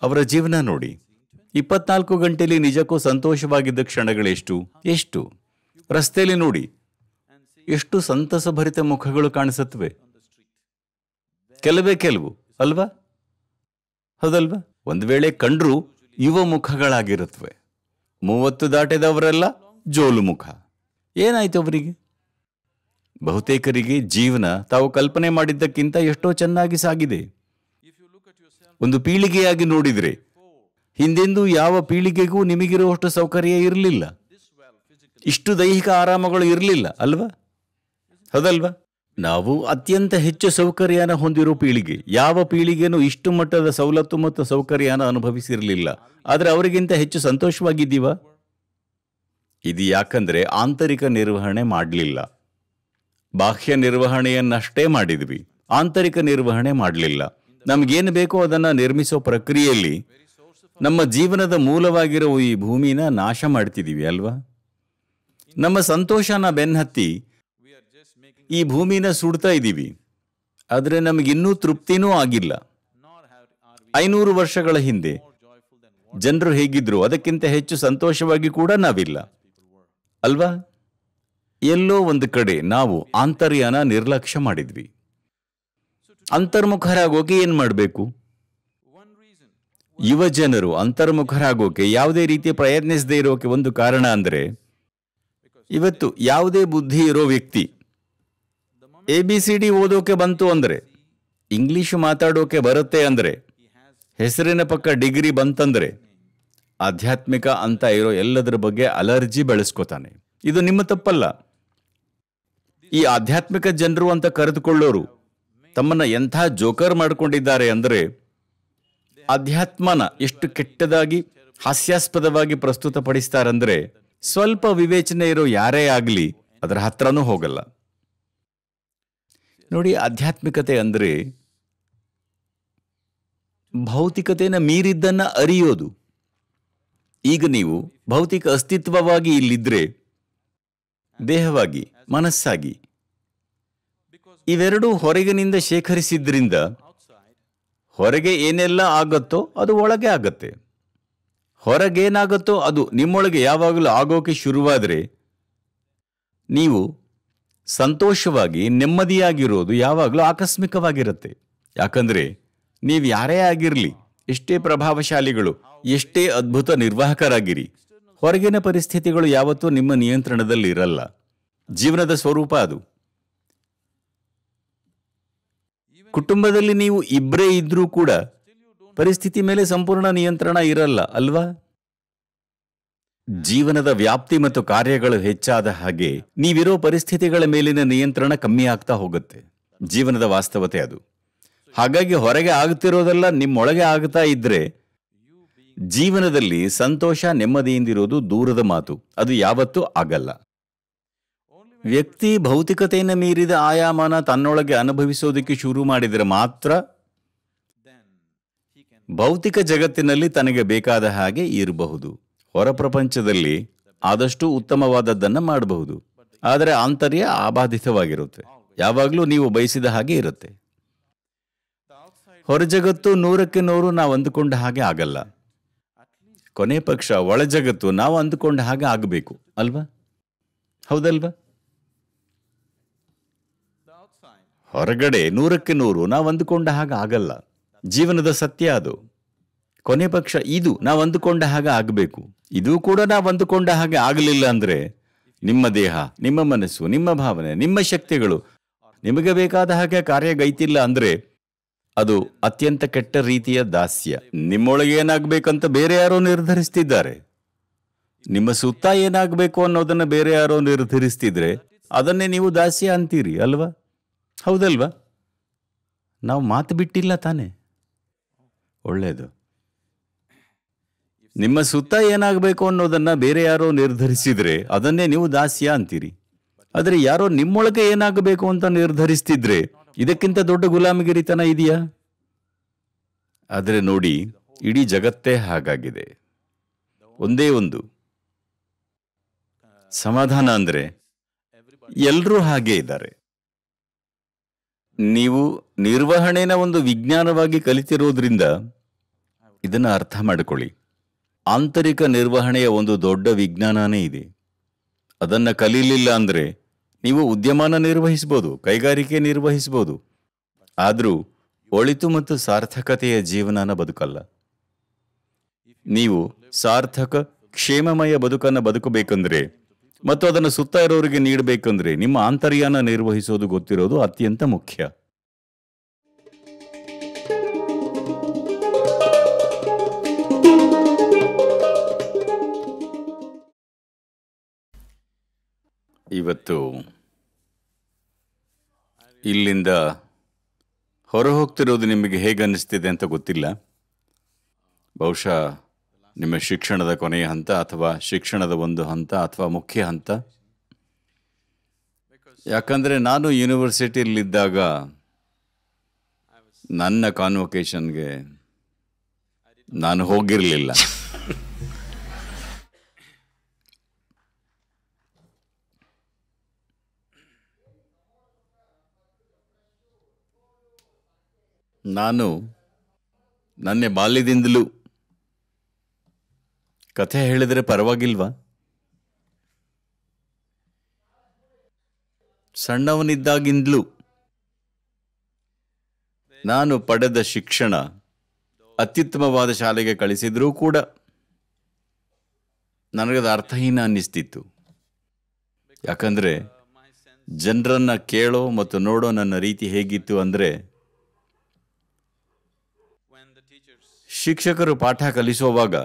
ಅವರ ಜೀವನ ನೋಡಿ ಇಪ್ಪತ್ನಾಲ್ಕು ಗಂಟೆಯಲ್ಲಿ ನಿಜಕ್ಕೂ ಸಂತೋಷವಾಗಿದ್ದ ಕ್ಷಣಗಳೆಷ್ಟು ಎಷ್ಟು ರಸ್ತೆಯಲ್ಲಿ ನೋಡಿ ಎಷ್ಟು ಸಂತಸಭರಿತ ಮುಖಗಳು ಕಾಣಿಸುತ್ತವೆ ಕೆಲವೇ ಕೆಲವು ಅಲ್ವಾ ಹೌದಲ್ವಾ ಒಂದು ವೇಳೆ ಕಂಡ್ರು ಯುವ ಮುಖಗಳಾಗಿರುತ್ತವೆ ಮೂವತ್ತು ದಾಟಿದವರೆಲ್ಲ ಜೋಲು ಮುಖ ಏನಾಯ್ತು ಅವರಿಗೆ ಬಹುತೇಕರಿಗೆ ಜೀವನ ತಾವು ಕಲ್ಪನೆ ಮಾಡಿದ್ದಕ್ಕಿಂತ ಎಷ್ಟೋ ಚೆನ್ನಾಗಿ ಸಾಗಿದೆ ಒಂದು ಪೀಳಿಗೆಯಾಗಿ ನೋಡಿದರೆ ಹಿಂದೆಂದೂ ಯಾವ ಪೀಳಿಗೆಗೂ ನಿಮಗಿರುವಷ್ಟು ಸೌಕರ್ಯ ಇರಲಿಲ್ಲ ಇಷ್ಟು ದೈಹಿಕ ಆರಾಮಗಳು ಇರಲಿಲ್ಲ ಅಲ್ವಾ ಹೌದಲ್ವಾ ನಾವು ಅತ್ಯಂತ ಹೆಚ್ಚು ಸೌಕರ್ಯನ ಹೊಂದಿರೋ ಪೀಳಿಗೆ ಯಾವ ಪೀಳಿಗೆನೂ ಇಷ್ಟು ಮಟ್ಟದ ಸವಲತ್ತು ಮತ್ತು ಸೌಕರ್ಯನ ಅನುಭವಿಸಿರಲಿಲ್ಲ ಆದರೆ ಅವರಿಗಿಂತ ಹೆಚ್ಚು ಸಂತೋಷವಾಗಿದ್ದೀವ ಇದು ಯಾಕಂದ್ರೆ ಆಂತರಿಕ ನಿರ್ವಹಣೆ ಮಾಡಲಿಲ್ಲ ಬಾಹ್ಯ ನಿರ್ವಹಣೆಯನ್ನಷ್ಟೇ ಮಾಡಿದ್ವಿ ಆಂತರಿಕ ನಿರ್ವಹಣೆ ಮಾಡಲಿಲ್ಲ ನಮಗೇನು ಬೇಕೋ ಅದನ್ನು ನಿರ್ಮಿಸೋ ಪ್ರಕ್ರಿಯೆಯಲ್ಲಿ ನಮ್ಮ ಜೀವನದ ಮೂಲವಾಗಿರೋ ಈ ಭೂಮಿನ ನಾಶ ಮಾಡ್ತಿದ್ದೀವಿ ಅಲ್ವಾ ನಮ್ಮ ಸಂತೋಷನ ಬೆನ್ನತ್ತಿ ಈ ಭೂಮಿನ ಸುಡ್ತಾ ಇದ್ದೀವಿ ಆದರೆ ನಮಗಿನ್ನೂ ತೃಪ್ತಿನೂ ಆಗಿಲ್ಲ ಐನೂರು ವರ್ಷಗಳ ಹಿಂದೆ ಜನರು ಹೇಗಿದ್ರು ಅದಕ್ಕಿಂತ ಹೆಚ್ಚು ಸಂತೋಷವಾಗಿ ಕೂಡ ನಾವಿಲ್ಲ ಅಲ್ವಾ ಎಲ್ಲೋ ಒಂದು ಕಡೆ ನಾವು ಆಂತರ್ಯಾನ ನಿರ್ಲಕ್ಷ್ಯ ಮಾಡಿದ್ವಿ ಅಂತರ್ಮುಖರಾಗೋಕೆ ಏನ್ ಮಾಡಬೇಕು ಯುವ ಜನರು ಅಂತರ್ಮುಖರಾಗೋಕೆ ಯಾವುದೇ ರೀತಿ ಪ್ರಯತ್ನಿಸದೇ ಇರೋಕೆ ಒಂದು ಕಾರಣ ಅಂದರೆ ಇವತ್ತು ಯಾವುದೇ ಬುದ್ಧಿ ಇರೋ ವ್ಯಕ್ತಿ ಎ ಬಿ ಸಿ ಡಿ ಓದೋಕೆ ಬಂತು ಅಂದರೆ ಇಂಗ್ಲೀಷ್ ಮಾತಾಡೋಕೆ ಬರುತ್ತೆ ಅಂದರೆ ಹೆಸರಿನ ಪಕ್ಕ ಡಿಗ್ರಿ ಬಂತಂದರೆ ಆಧ್ಯಾತ್ಮಿಕ ಅಂತ ಇರೋ ಎಲ್ಲದರ ಬಗ್ಗೆ ಅಲರ್ಜಿ ಬೆಳೆಸ್ಕೋತಾನೆ ಇದು ನಿಮ್ಮ ತಪ್ಪಲ್ಲ ಈ ಆಧ್ಯಾತ್ಮಿಕ ಜನರು ಅಂತ ಕರೆದುಕೊಳ್ಳೋರು ತಮ್ಮನ್ನು ಎಂಥ ಜೋಕರ್ ಮಾಡಿಕೊಂಡಿದ್ದಾರೆ ಅಂದರೆ ಅಧ್ಯಾತ್ಮನ ಎಷ್ಟು ಕೆಟ್ಟದಾಗಿ ಹಾಸ್ಯಾಸ್ಪದವಾಗಿ ಪ್ರಸ್ತುತಪಡಿಸ್ತಾರಂದ್ರೆ ಸ್ವಲ್ಪ ವಿವೇಚನೆ ಇರೋ ಯಾರೇ ಆಗಲಿ ಅದರ ಹತ್ರನೂ ಹೋಗಲ್ಲ ನೋಡಿ ಆಧ್ಯಾತ್ಮಿಕತೆ ಅಂದರೆ ಭೌತಿಕತೆಯನ್ನು ಮೀರಿದ್ದನ್ನು ಅರಿಯೋದು ಈಗ ನೀವು ಭೌತಿಕ ಅಸ್ತಿತ್ವವಾಗಿ ಇಲ್ಲಿದ್ದರೆ ದೇಹವಾಗಿ ಮನಸ್ಸಾಗಿ ಇವೆರಡೂ ಹೊರಗಿನಿಂದ ಶೇಖರಿಸಿದ್ರಿಂದ ಹೊರಗೆ ಏನೆಲ್ಲ ಆಗತ್ತೋ ಅದು ಒಳಗೆ ಆಗತ್ತೆ ಹೊರಗೇನಾಗತ್ತೋ ಅದು ನಿಮ್ಮೊಳಗೆ ಯಾವಾಗಲೂ ಆಗೋಕೆ ಶುರುವಾದರೆ ನೀವು ಸಂತೋಷವಾಗಿ ನೆಮ್ಮದಿಯಾಗಿರೋದು ಯಾವಾಗಲೂ ಆಕಸ್ಮಿಕವಾಗಿರುತ್ತೆ ಯಾಕಂದ್ರೆ ನೀವು ಯಾರೇ ಆಗಿರಲಿ ಎಷ್ಟೇ ಪ್ರಭಾವಶಾಲಿಗಳು ಎಷ್ಟೇ ಅದ್ಭುತ ನಿರ್ವಾಹಕರಾಗಿರಿ ಹೊರಗಿನ ಪರಿಸ್ಥಿತಿಗಳು ಯಾವತ್ತೂ ನಿಮ್ಮ ನಿಯಂತ್ರಣದಲ್ಲಿ ಇರಲ್ಲ ಜೀವನದ ಸ್ವರೂಪ ಅದು ಕುಟುಂಬದಲ್ಲಿ ನೀವು ಇಬ್ಬರೇ ಇದ್ರೂ ಕೂಡ ಪರಿಸ್ಥಿತಿ ಮೇಲೆ ಸಂಪೂರ್ಣ ನಿಯಂತ್ರಣ ಇರಲ್ಲ ಅಲ್ವಾ ಜೀವನದ ವ್ಯಾಪ್ತಿ ಮತ್ತು ಕಾರ್ಯಗಳು ಹೆಚ್ಚಾದ ಹಾಗೆ ನೀವಿರೋ ಪರಿಸ್ಥಿತಿಗಳ ಮೇಲಿನ ನಿಯಂತ್ರಣ ಕಮ್ಮಿ ಆಗ್ತಾ ಹೋಗುತ್ತೆ ಜೀವನದ ವಾಸ್ತವತೆ ಅದು ಹಾಗಾಗಿ ಹೊರಗೆ ಆಗ್ತಿರೋದೆಲ್ಲ ನಿಮ್ಮೊಳಗೆ ಆಗ್ತಾ ಇದ್ರೆ ಜೀವನದಲ್ಲಿ ಸಂತೋಷ ನೆಮ್ಮದಿಯಿಂದಿರೋದು ದೂರದ ಮಾತು ಅದು ಯಾವತ್ತೂ ಆಗಲ್ಲ ವ್ಯಕ್ತಿ ಭೌತಿಕತೆಯನ್ನು ಮೀರಿದ ಆಯಾಮನ ತನ್ನೊಳಗೆ ಅನುಭವಿಸೋದಕ್ಕೆ ಶುರು ಮಾಡಿದರೆ ಮಾತ್ರ ಭೌತಿಕ ಜಗತ್ತಿನಲ್ಲಿ ತನಗೆ ಬೇಕಾದ ಹಾಗೆ ಇರಬಹುದು ಹೊರ ಪ್ರಪಂಚದಲ್ಲಿ ಆದಷ್ಟು ಉತ್ತಮವಾದದ್ದನ್ನ ಮಾಡಬಹುದು ಆದರೆ ಆಂತರ್ಯ ಆಬಾಧಿತವಾಗಿರುತ್ತೆ ಯಾವಾಗಲೂ ನೀವು ಬಯಸಿದ ಹಾಗೆ ಇರುತ್ತೆ ಹೊರ ಜಗತ್ತು ನೂರಕ್ಕೆ ನೂರು ನಾವು ಅಂದುಕೊಂಡ ಹಾಗೆ ಆಗಲ್ಲ ಕೊನೆ ಪಕ್ಷ ಒಳ ಜಗತ್ತು ನಾವು ಅಂದುಕೊಂಡ ಹಾಗೆ ಆಗಬೇಕು ಅಲ್ವಾ ಹೌದಲ್ವಾ ಹೊರಗಡೆ ನೂರಕ್ಕೆ ನೂರು ನಾವು ಅಂದುಕೊಂಡ ಹಾಗೆ ಆಗಲ್ಲ ಜೀವನದ ಸತ್ಯ ಅದು ಕೊನೆ ಪಕ್ಷ ಇದು ನಾವು ಅಂದುಕೊಂಡ ಹಾಗೆ ಆಗಬೇಕು ಇದು ಕೂಡ ನಾವು ಅಂದುಕೊಂಡ ಹಾಗೆ ಆಗಲಿಲ್ಲ ಅಂದರೆ ನಿಮ್ಮ ದೇಹ ನಿಮ್ಮ ಮನಸ್ಸು ನಿಮ್ಮ ಭಾವನೆ ನಿಮ್ಮ ಶಕ್ತಿಗಳು ನಿಮಗೆ ಬೇಕಾದ ಹಾಗೆ ಕಾರ್ಯಗೈತಿಲ್ಲ ಅಂದರೆ ಅದು ಅತ್ಯಂತ ಕೆಟ್ಟ ರೀತಿಯ ದಾಸ್ಯ ನಿಮ್ಮೊಳಗೆ ಏನಾಗಬೇಕಂತ ಬೇರೆ ಯಾರೋ ನಿರ್ಧರಿಸ್ತಿದ್ದಾರೆ ನಿಮ್ಮ ಸುತ್ತ ಏನಾಗಬೇಕು ಅನ್ನೋದನ್ನು ಬೇರೆ ಯಾರೋ ನಿರ್ಧರಿಸ್ತಿದ್ರೆ ಅದನ್ನೇ ನೀವು ದಾಸ್ಯ ಅಂತೀರಿ ಅಲ್ವಾ ಹೌದಲ್ವಾ ನಾವು ಮಾತು ಬಿಟ್ಟಿಲ್ಲ ತಾನೆ ಒಳ್ಳೆಯದು ನಿಮ್ಮ ಸುತ್ತ ಏನಾಗಬೇಕು ಅನ್ನೋದನ್ನ ಬೇರೆ ಯಾರೋ ನಿರ್ಧರಿಸಿದ್ರೆ ಅದನ್ನೇ ನೀವು ದಾಸ್ಯ ಅಂತೀರಿ ಆದರೆ ಯಾರೋ ನಿಮ್ಮೊಳಗೆ ಏನಾಗಬೇಕು ಅಂತ ನಿರ್ಧರಿಸ್ತಿದ್ರೆ ಇದಕ್ಕಿಂತ ದೊಡ್ಡ ಗುಲಾಮಗಿರಿತನ ಇದೆಯಾ ಆದರೆ ನೋಡಿ ಇಡೀ ಜಗತ್ತೇ ಹಾಗಾಗಿದೆ ಒಂದೇ ಒಂದು ಸಮಾಧಾನ ಅಂದ್ರೆ ಎಲ್ಲರೂ ಹಾಗೆ ಇದ್ದಾರೆ ನೀವು ನಿರ್ವಹಣೆನ ಒಂದು ವಿಜ್ಞಾನವಾಗಿ ಕಲಿತಿರೋದ್ರಿಂದ ಇದನ್ನು ಅರ್ಥ ಮಾಡಿಕೊಳ್ಳಿ ಆಂತರಿಕ ನಿರ್ವಹಣೆಯ ಒಂದು ದೊಡ್ಡ ವಿಜ್ಞಾನನೇ ಇದೆ ಅದನ್ನು ಕಲೀಲಿಲ್ಲ ಅಂದರೆ ನೀವು ಉದ್ಯಮನ ನಿರ್ವಹಿಸ್ಬೋದು ಕೈಗಾರಿಕೆ ನಿರ್ವಹಿಸ್ಬೋದು ಆದರೂ ಒಳಿತು ಮತ್ತು ಸಾರ್ಥಕತೆಯ ಜೀವನನ ಬದುಕಲ್ಲ ನೀವು ಸಾರ್ಥಕ ಕ್ಷೇಮಮಯ ಬದುಕನ್ನು ಬದುಕಬೇಕಂದ್ರೆ ಮತ್ತು ಅದನ್ನು ಸುತ್ತ ಇರೋರಿಗೆ ನೀಡಬೇಕಂದ್ರೆ ನಿಮ್ಮ ಆಂತರ್ಯಾನ ನಿರ್ವಹಿಸೋದು ಗೊತ್ತಿರೋದು ಅತ್ಯಂತ ಮುಖ್ಯ ಇವತ್ತು ಇಲ್ಲಿಂದ ಹೊರ ಹೋಗ್ತಿರೋದು ನಿಮಗೆ ಹೇಗೆ ಅನ್ನಿಸ್ತಿದೆ ಅಂತ ಗೊತ್ತಿಲ್ಲ ಬಹುಶಃ ನಿಮ್ಮ ಶಿಕ್ಷಣದ ಕೊನೆಯ ಹಂತ ಅಥವಾ ಶಿಕ್ಷಣದ ಒಂದು ಹಂತ ಅಥವಾ ಮುಖ್ಯ ಹಂತ ಯಾಕಂದರೆ ನಾನು ಯೂನಿವರ್ಸಿಟಿಯಲ್ಲಿದ್ದಾಗ ನನ್ನ ಕಾನ್ವೊಕೇಶನ್ಗೆ ನಾನು ಹೋಗಿರಲಿಲ್ಲ ನಾನು ನನ್ನ ಬಾಲ್ಯದಿಂದಲೂ ಕಥೆ ಹೇಳಿದರೆ ಪರವಾಗಿಲ್ವಾ ಸಣ್ಣವನಿದ್ದಾಗಿಂದಲೂ ನಾನು ಪಡೆದ ಶಿಕ್ಷಣ ಅತ್ಯುತ್ತಮವಾದ ಶಾಲೆಗೆ ಕಳಿಸಿದರೂ ಕೂಡ ನನಗದು ಅರ್ಥಹೀನ ಅನ್ನಿಸ್ತಿತ್ತು ಯಾಕಂದರೆ ಜನರನ್ನು ಕೇಳೋ ಮತ್ತು ನೋಡೋ ನನ್ನ ರೀತಿ ಹೇಗಿತ್ತು ಅಂದರೆ ಶಿಕ್ಷಕರು ಪಾಠ ಕಲಿಸುವಾಗ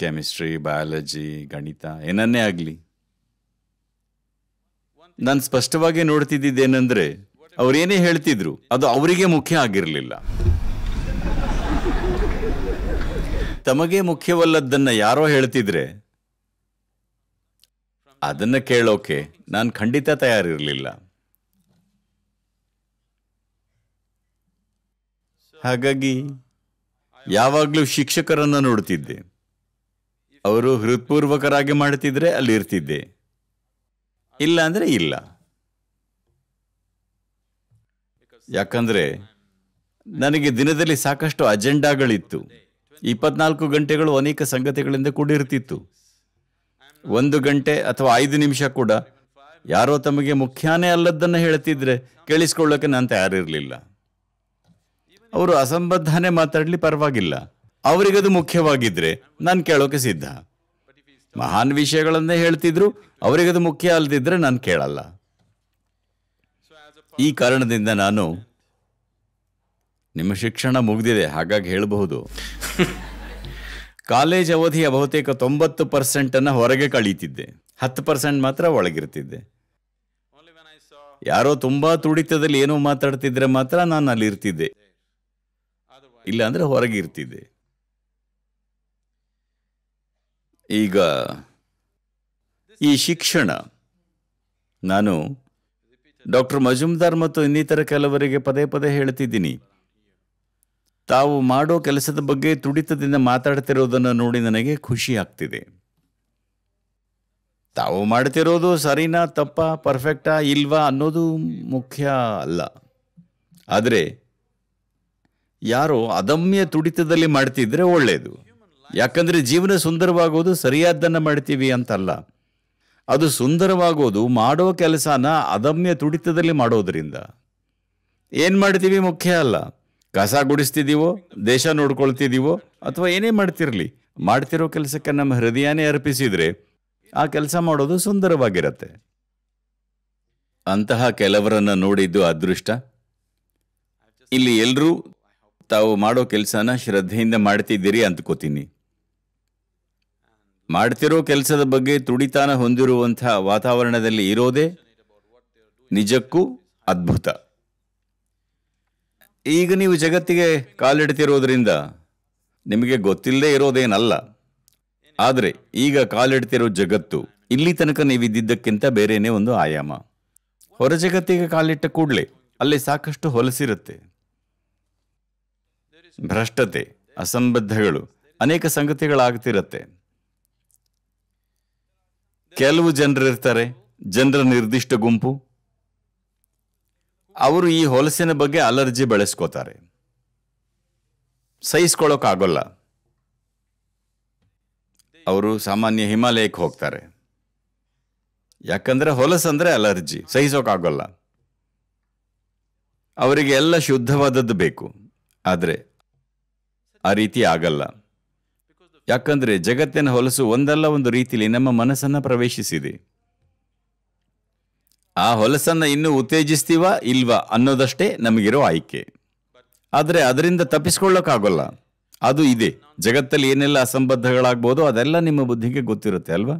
ಕೆಮಿಸ್ಟ್ರಿ ಬಯಾಲಜಿ ಗಣಿತ ಏನನ್ನೇ ಆಗಲಿ ನಾನು ಸ್ಪಷ್ಟವಾಗಿ ನೋಡ್ತಿದ್ದೇನೆಂದ್ರೆ ಅವರೇನೇ ಹೇಳ್ತಿದ್ರು ಅದು ಅವರಿಗೆ ಮುಖ್ಯ ಆಗಿರಲಿಲ್ಲ ತಮಗೆ ಮುಖ್ಯವಲ್ಲದ್ದನ್ನ ಯಾರೋ ಹೇಳ್ತಿದ್ರೆ ಅದನ್ನ ಕೇಳೋಕೆ ನಾನು ಖಂಡಿತ ತಯಾರಿರಲಿಲ್ಲ ಹಾಗಾಗಿ ಯಾವಾಗಲೂ ಶಿಕ್ಷಕರನ್ನ ನೋಡುತ್ತಿದ್ದೆ ಅವರು ಹೃತ್ಪೂರ್ವಕರಾಗಿ ಮಾಡುತ್ತಿದ್ರೆ ಅಲ್ಲಿ ಇರ್ತಿದ್ದೆ ಇಲ್ಲ ಅಂದ್ರೆ ಇಲ್ಲ ಯಾಕಂದ್ರೆ ನನಗೆ ದಿನದಲ್ಲಿ ಸಾಕಷ್ಟು ಅಜೆಂಡಾಗಳಿತ್ತು ಇಪ್ಪತ್ನಾಲ್ಕು ಗಂಟೆಗಳು ಅನೇಕ ಸಂಗತಿಗಳಿಂದ ಕೂಡಿರ್ತಿತ್ತು ಒಂದು ಗಂಟೆ ಅಥವಾ ಐದು ನಿಮಿಷ ಕೂಡ ಯಾರೋ ತಮಗೆ ಮುಖ್ಯಾನೇ ಅಲ್ಲದನ್ನ ಹೇಳ್ತಿದ್ರೆ ಕೇಳಿಸ್ಕೊಳ್ಳೋಕೆ ನಾನು ತಯಾರಿರಲಿಲ್ಲ ಅವರು ಅಸಂಬದ್ಧನೆ ಮಾತಾಡ್ಲಿ ಪರವಾಗಿಲ್ಲ ಅವರಿಗದು ಮುಖ್ಯವಾಗಿದ್ರೆ ನಾನು ಕೇಳೋಕೆ ಸಿದ್ಧ ಮಹಾನ್ ವಿಷಯಗಳನ್ನೇ ಹೇಳ್ತಿದ್ರು ಅವರಿಗದು ಮುಖ್ಯ ಅಲ್ದಿದ್ರೆ ನಾನು ಕೇಳಲ್ಲ ಈ ಕಾರಣದಿಂದ ನಾನು ನಿಮ್ಮ ಶಿಕ್ಷಣ ಮುಗ್ದಿದೆ ಹಾಗಾಗಿ ಹೇಳಬಹುದು ಕಾಲೇಜ್ ಅವಧಿಯ ಬಹುತೇಕ ತೊಂಬತ್ತು ಅನ್ನ ಹೊರಗೆ ಕಳೀತಿದ್ದೆ ಹತ್ತು ಪರ್ಸೆಂಟ್ ಮಾತ್ರ ಒಳಗಿರ್ತಿದ್ದೆ ಯಾರೋ ತುಂಬಾ ತುಡಿತದಲ್ಲಿ ಏನೋ ಮಾತಾಡ್ತಿದ್ರೆ ಮಾತ್ರ ನಾನು ಅಲ್ಲಿರ್ತಿದ್ದೆ ಇಲ್ಲ ಅಂದ್ರೆ ಹೊರಗಿರ್ತಿದೆ ಈಗ ಈ ಶಿಕ್ಷಣ ನಾನು ಡಾಕ್ಟರ್ ಮಜುಮ್ದಾರ್ ಮತ್ತು ಇನ್ನಿತರ ಕೆಲವರಿಗೆ ಪದೇ ಪದೇ ಹೇಳ್ತಿದ್ದೀನಿ ತಾವು ಮಾಡೋ ಕೆಲಸದ ಬಗ್ಗೆ ತುಡಿತದಿಂದ ಮಾತಾಡ್ತಿರೋದನ್ನು ನೋಡಿ ನನಗೆ ಖುಷಿ ಆಗ್ತಿದೆ ತಾವು ಮಾಡ್ತಿರೋದು ಸರಿನಾ ತಪ್ಪಾ ಪರ್ಫೆಕ್ಟಾ ಇಲ್ವಾ ಅನ್ನೋದು ಮುಖ್ಯ ಅಲ್ಲ ಆದರೆ ಯಾರೋ ಅದಮ್ಯ ತುಡಿತದಲ್ಲಿ ಮಾಡ್ತಿದ್ರೆ ಒಳ್ಳೆಯದು ಯಾಕಂದ್ರೆ ಜೀವನ ಸುಂದರವಾಗೋದು ಸರಿಯಾದ್ದನ್ನು ಮಾಡ್ತೀವಿ ಅಂತಲ್ಲ ಅದು ಸುಂದರವಾಗೋದು ಮಾಡೋ ಕೆಲಸನ ಅದಮ್ಯ ತುಡಿತದಲ್ಲಿ ಮಾಡೋದ್ರಿಂದ ಏನ್ ಮಾಡ್ತೀವಿ ಮುಖ್ಯ ಅಲ್ಲ ಕಸ ಗುಡಿಸ್ತಿದ್ದೀವೋ ದೇಶ ನೋಡ್ಕೊಳ್ತಿದ್ದೀವೋ ಅಥವಾ ಏನೇ ಮಾಡ್ತಿರ್ಲಿ ಮಾಡ್ತಿರೋ ಕೆಲಸಕ್ಕೆ ನಮ್ಮ ಹೃದಯನೇ ಅರ್ಪಿಸಿದ್ರೆ ಆ ಕೆಲಸ ಮಾಡೋದು ಸುಂದರವಾಗಿರತ್ತೆ ಅಂತಹ ಕೆಲವರನ್ನ ನೋಡಿದ್ದು ಅದೃಷ್ಟ ಇಲ್ಲಿ ಎಲ್ಲರೂ ತಾವು ಮಾಡೋ ಕೆಲಸನ ಶ್ರದ್ಧೆಯಿಂದ ಮಾಡ್ತಿದ್ದೀರಿ ಅಂತಕೋತೀನಿ ಮಾಡ್ತಿರೋ ಕೆಲಸದ ಬಗ್ಗೆ ತುಡಿತಾನ ಹೊಂದಿರುವಂಥ ವಾತಾವರಣದಲ್ಲಿ ಇರೋದೇ ನಿಜಕ್ಕೂ ಅದ್ಭುತ ಈಗ ನೀವು ಜಗತ್ತಿಗೆ ಕಾಲಿಡ್ತಿರೋದ್ರಿಂದ ನಿಮಗೆ ಗೊತ್ತಿಲ್ಲದೆ ಇರೋದೇನಲ್ಲ ಆದರೆ ಈಗ ಕಾಲಿಡ್ತಿರೋ ಜಗತ್ತು ಇಲ್ಲಿ ತನಕ ನೀವಿದ್ದಿದ್ದಕ್ಕಿಂತ ಬೇರೆಯೇ ಒಂದು ಆಯಾಮ ಹೊರ ಜಗತ್ತಿಗೆ ಕಾಲಿಟ್ಟ ಕೂಡಲೇ ಅಲ್ಲಿ ಸಾಕಷ್ಟು ಹೊಲಸಿರುತ್ತೆ ಭ್ರಷ್ಟತೆ ಅಸಂಬದ್ಧಗಳು ಅನೇಕ ಸಂಗತಿಗಳಾಗ್ತಿರತ್ತೆ ಕೆಲವು ಜನರಿರ್ತಾರೆ ಜನರ ನಿರ್ದಿಷ್ಟ ಗುಂಪು ಅವರು ಈ ಹೊಲಸಿನ ಬಗ್ಗೆ ಅಲರ್ಜಿ ಬೆಳೆಸ್ಕೋತಾರೆ ಸಹಿಸ್ಕೊಳ್ಳೋಕ್ಕಾಗೋಲ್ಲ ಅವರು ಸಾಮಾನ್ಯ ಹಿಮಾಲಯಕ್ಕೆ ಹೋಗ್ತಾರೆ ಹೊಲಸ ಅಂದ್ರೆ ಅಲರ್ಜಿ ಸಹಿಸೋಕ್ಕಾಗೋಲ್ಲ ಅವರಿಗೆ ಎಲ್ಲ ಶುದ್ಧವಾದದ್ದು ಬೇಕು ಆದರೆ ಆ ರೀತಿ ಆಗಲ್ಲ ಯಾಕಂದರೆ ಜಗತ್ತಿನ ಹೊಲಸು ಒಂದಲ್ಲ ಒಂದು ರೀತಿಯಲ್ಲಿ ನಮ್ಮ ಮನಸ್ಸನ್ನು ಪ್ರವೇಶಿಸಿದೆ ಆ ಹೊಲಸನ್ನು ಇನ್ನೂ ಉತ್ತೇಜಿಸ್ತೀವ ಇಲ್ವಾ ಅನ್ನೋದಷ್ಟೇ ನಮಗಿರೋ ಆಯ್ಕೆ ಆದರೆ ಅದರಿಂದ ತಪ್ಪಿಸ್ಕೊಳ್ಳೋಕ್ಕಾಗೋಲ್ಲ ಅದು ಇದೆ ಜಗತ್ತಲ್ಲಿ ಏನೆಲ್ಲ ಅಸಂಬದ್ಧಗಳಾಗ್ಬೋದು ಅದೆಲ್ಲ ನಿಮ್ಮ ಬುದ್ಧಿಗೆ ಗೊತ್ತಿರುತ್ತೆ ಅಲ್ವಾ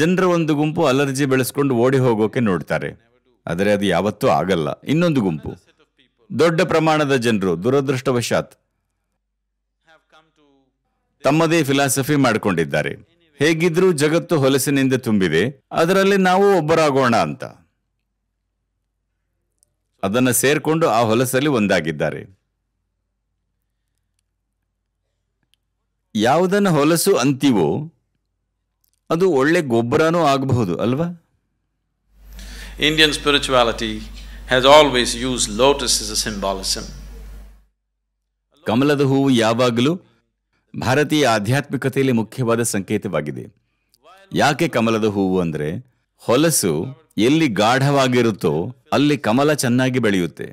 ಜನರ ಒಂದು ಗುಂಪು ಅಲರ್ಜಿ ಬೆಳೆಸ್ಕೊಂಡು ಓಡಿ ಹೋಗೋಕೆ ನೋಡ್ತಾರೆ ಆದರೆ ಅದು ಯಾವತ್ತೂ ಆಗಲ್ಲ ಇನ್ನೊಂದು ಗುಂಪು ದೊಡ್ಡ ಪ್ರಮಾಣದ ಜನರು ದುರದೃಷ್ಟವಶಾತ್ ತಮ್ಮದೇ ಫಿಲಾಸಫಿ ಮಾಡಿಕೊಂಡಿದ್ದಾರೆ ಹೇಗಿದ್ರೂ ಜಗತ್ತು ಹೊಲಸಿನಿಂದ ತುಂಬಿದೆ ಅದರಲ್ಲಿ ನಾವು ಒಬ್ಬರಾಗೋಣ ಅಂತ ಅದನ್ನು ಸೇರ್ಕೊಂಡು ಆ ಹೊಲಸಲ್ಲಿ ಒಂದಾಗಿದ್ದಾರೆ ಯಾವುದನ್ನು ಹೊಲಸು ಅಂತೀವೋ ಅದು ಒಳ್ಳೆ ಗೊಬ್ಬರನೂ ಆಗಬಹುದು ಅಲ್ವಾ Indian spirituality has always used lotus as a symbolism. ಕಮಲದ ಹೂವು ಯಾವಾಗಲೂ ಭಾರತೀಯ ಆಧ್ಯಾತ್ಮಿಕತೆಯಲ್ಲಿ ಮುಖ್ಯವಾದ ಸಂಕೇತವಾಗಿದೆ ಯಾಕೆ ಕಮಲದ ಹೂವು ಅಂದರೆ ಹೊಲಸು ಎಲ್ಲಿ ಗಾಢವಾಗಿರುತ್ತೋ ಅಲ್ಲಿ ಕಮಲ ಚೆನ್ನಾಗಿ ಬೆಳೆಯುತ್ತೆ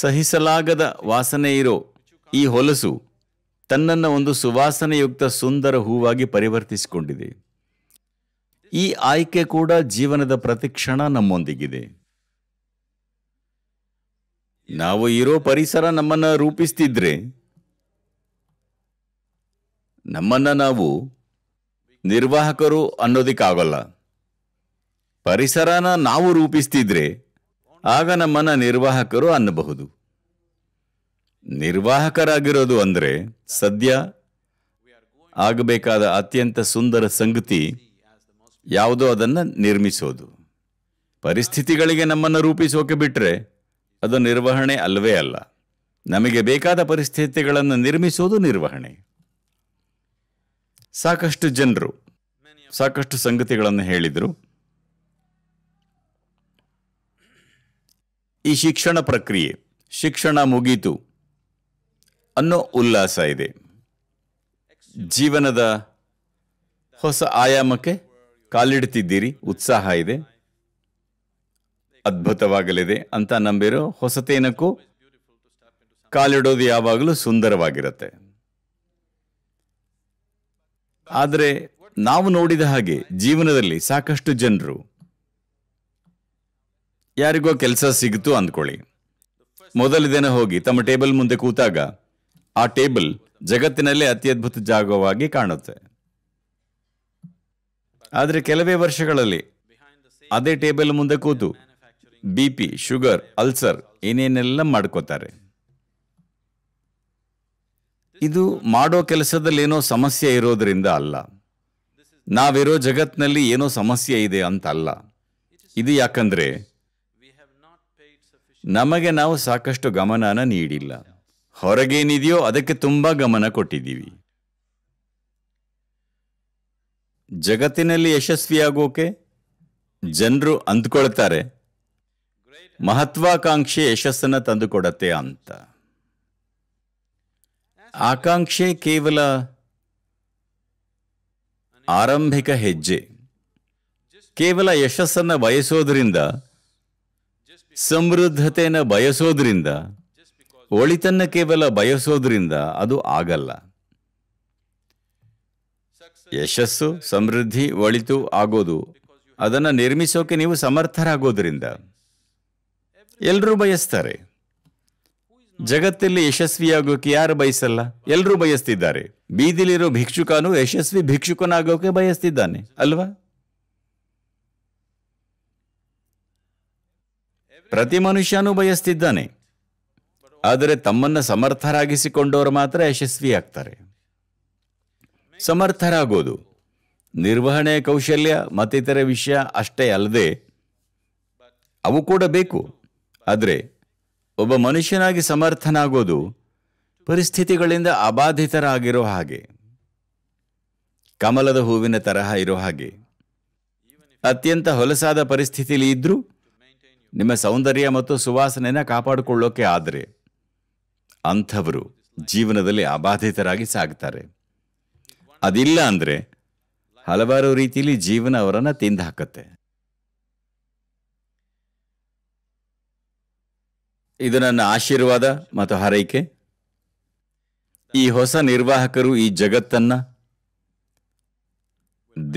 ಸಹಿಸಲಾಗದ ವಾಸನೆ ಇರೋ ಈ ಹೊಲಸು ತನ್ನನ್ನು ಒಂದು ಸುವಾಸನೆಯುಕ್ತ ಸುಂದರ ಹೂವಾಗಿ ಪರಿವರ್ತಿಸಿಕೊಂಡಿದೆ ಈ ಆಯ್ಕೆ ಕೂಡ ಜೀವನದ ಪ್ರತಿಕ್ಷಣ ನಮ್ಮೊಂದಿಗಿದೆ ನಾವು ಇರೋ ಪರಿಸರ ನಮ್ಮನ್ನ ರೂಪಿಸ್ತಿದ್ರೆ ನಮ್ಮನ್ನ ನಾವು ನಿರ್ವಾಹಕರು ಅನ್ನೋದಿಕ್ಕಾಗಲ್ಲ ಪರಿಸರನ ನಾವು ರೂಪಿಸ್ತಿದ್ರೆ ಆಗ ನಮ್ಮನ್ನ ನಿರ್ವಾಹಕರು ಅನ್ನಬಹುದು ನಿರ್ವಾಹಕರಾಗಿರೋದು ಅಂದರೆ ಸದ್ಯ ಆಗಬೇಕಾದ ಅತ್ಯಂತ ಸುಂದರ ಸಂಗತಿ ಯಾವುದೋ ಅದನ್ನು ನಿರ್ಮಿಸೋದು ಪರಿಸ್ಥಿತಿಗಳಿಗೆ ನಮ್ಮನ್ನು ರೂಪಿಸೋಕೆ ಬಿಟ್ಟರೆ ಅದು ನಿರ್ವಹಣೆ ಅಲ್ಲವೇ ಅಲ್ಲ ನಮಗೆ ಬೇಕಾದ ಪರಿಸ್ಥಿತಿಗಳನ್ನು ನಿರ್ಮಿಸೋದು ನಿರ್ವಹಣೆ ಸಾಕಷ್ಟು ಜನರು ಸಾಕಷ್ಟು ಸಂಗತಿಗಳನ್ನು ಹೇಳಿದರು ಈ ಶಿಕ್ಷಣ ಪ್ರಕ್ರಿಯೆ ಶಿಕ್ಷಣ ಮುಗೀತು ಅನ್ನೋ ಉಲ್ಲಾಸ ಇದೆ ಜೀವನದ ಹೊಸ ಆಯಾಮಕ್ಕೆ ಕಾಲಿಡುತ್ತಿದ್ದೀರಿ ಉತ್ಸಾಹ ಇದೆ ಅದ್ಭುತವಾಗಲಿದೆ ಅಂತ ನಂಬಿರೋ ಹೊಸತೇನಕ್ಕೂ ಕಾಲಿಡೋದು ಯಾವಾಗಲೂ ಸುಂದರವಾಗಿರುತ್ತೆ ಆದರೆ ನಾವು ನೋಡಿದ ಹಾಗೆ ಜೀವನದಲ್ಲಿ ಸಾಕಷ್ಟು ಜನರು ಯಾರಿಗೋ ಕೆಲಸ ಸಿಗುತ್ತೋ ಅಂದ್ಕೊಳ್ಳಿ ಮೊದಲ ದಿನ ಹೋಗಿ ತಮ್ಮ ಟೇಬಲ್ ಮುಂದೆ ಕೂತಾಗ ಆ ಟೇಬಲ್ ಜಗತ್ತಿನಲ್ಲೇ ಅತ್ಯದ್ಭುತ ಜಾಗವಾಗಿ ಕಾಣುತ್ತೆ ಆದರೆ ಕೆಲವೇ ವರ್ಷಗಳಲ್ಲಿ ಅದೇ ಟೇಬಲ್ ಮುಂದೆ ಕೂತು ಬಿ ಪಿ ಶುಗರ್ ಅಲ್ಸರ್ ಏನೇನೆಲ್ಲ ಮಾಡ್ಕೋತಾರೆ ಇದು ಮಾಡೋ ಕೆಲಸದಲ್ಲಿ ಏನೋ ಸಮಸ್ಯೆ ಇರೋದ್ರಿಂದ ಅಲ್ಲ ನಾವಿರೋ ಜಗತ್ನಲ್ಲಿ ಏನೋ ಸಮಸ್ಯೆ ಇದೆ ಅಂತ ಅಲ್ಲ ಇದು ಯಾಕಂದ್ರೆ ನಮಗೆ ನಾವು ಸಾಕಷ್ಟು ಗಮನನ ನೀಡಿಲ್ಲ ಹೊರಗೇನಿದೆಯೋ ಅದಕ್ಕೆ ತುಂಬಾ ಗಮನ ಕೊಟ್ಟಿದ್ದೀವಿ ಜಗತ್ತಿನಲ್ಲಿ ಯಶಸ್ವಿಯಾಗೋಕೆ ಜನರು ಅಂದ್ಕೊಳ್ತಾರೆ ಮಹತ್ವಾಕಾಂಕ್ಷೆ ಯಶಸ್ಸನ್ನು ತಂದುಕೊಡತ್ತೆ ಅಂತ ಆಕಾಂಕ್ಷೆ ಕೇವಲ ಆರಂಭಿಕ ಹೆಜ್ಜೆ ಕೇವಲ ಯಶಸ್ಸನ್ನು ಬಯಸೋದ್ರಿಂದ ಸಮೃದ್ಧತೆಯನ್ನು ಬಯಸೋದ್ರಿಂದ ಒಳಿತನ್ನು ಕೇವಲ ಬಯಸೋದ್ರಿಂದ ಅದು ಆಗಲ್ಲ ಯಶಸ್ಸು ಸಮೃದ್ಧಿ ಒಳಿತು ಆಗೋದು ಅದನ್ನು ನಿರ್ಮಿಸೋಕೆ ನೀವು ಸಮರ್ಥರಾಗೋದ್ರಿಂದ ಎಲ್ಲರೂ ಬಯಸ್ತಾರೆ ಜಗತ್ತಲ್ಲಿ ಯಶಸ್ವಿಯಾಗೋಕೆ ಯಾರು ಬಯಸಲ್ಲ ಎಲ್ಲರೂ ಬಯಸ್ತಿದ್ದಾರೆ ಬೀದಿಲಿರೋ ಭಿಕ್ಷುಕನು ಯಶಸ್ವಿ ಭಿಕ್ಷುಕನಾಗೋಕೆ ಬಯಸ್ತಿದ್ದಾನೆ ಅಲ್ವಾ ಪ್ರತಿ ಮನುಷ್ಯನೂ ಬಯಸ್ತಿದ್ದಾನೆ ಆದರೆ ತಮ್ಮನ್ನ ಸಮರ್ಥರಾಗಿಸಿಕೊಂಡವರು ಮಾತ್ರ ಯಶಸ್ವಿ ಆಗ್ತಾರೆ ಸಮರ್ಥರಾಗೋದು ನಿರ್ವಹಣೆ ಕೌಶಲ್ಯ ಮತ್ತಿತರ ವಿಷಯ ಅಷ್ಟೇ ಅಲ್ಲದೆ ಅವು ಕೂಡ ಬೇಕು ಆದರೆ ಒಬ್ಬ ಮನುಷ್ಯನಾಗಿ ಸಮರ್ಥನಾಗೋದು ಪರಿಸ್ಥಿತಿಗಳಿಂದ ಅಬಾಧಿತರಾಗಿರೋ ಹಾಗೆ ಕಮಲದ ಹೂವಿನ ತರಹ ಇರೋ ಹಾಗೆ ಅತ್ಯಂತ ಹೊಲಸಾದ ಪರಿಸ್ಥಿತಿಲಿ ಇದ್ದರೂ ನಿಮ್ಮ ಸೌಂದರ್ಯ ಮತ್ತು ಸುವಾಸನೆಯನ್ನು ಕಾಪಾಡಿಕೊಳ್ಳೋಕೆ ಆದರೆ ಅಂಥವರು ಜೀವನದಲ್ಲಿ ಅಬಾಧಿತರಾಗಿ ಸಾಗ್ತಾರೆ ಅದಿಲ್ಲ ಅಂದರೆ ಹಲವಾರು ರೀತಿಯಲ್ಲಿ ಜೀವನ ಅವರನ್ನು ತಿಂದು ಹಾಕತ್ತೆ ಇದು ನನ್ನ ಆಶೀರ್ವಾದ ಮತ್ತು ಹಾರೈಕೆ ಈ ಹೊಸ ನಿರ್ವಾಹಕರು ಈ ಜಗತ್ತನ್ನ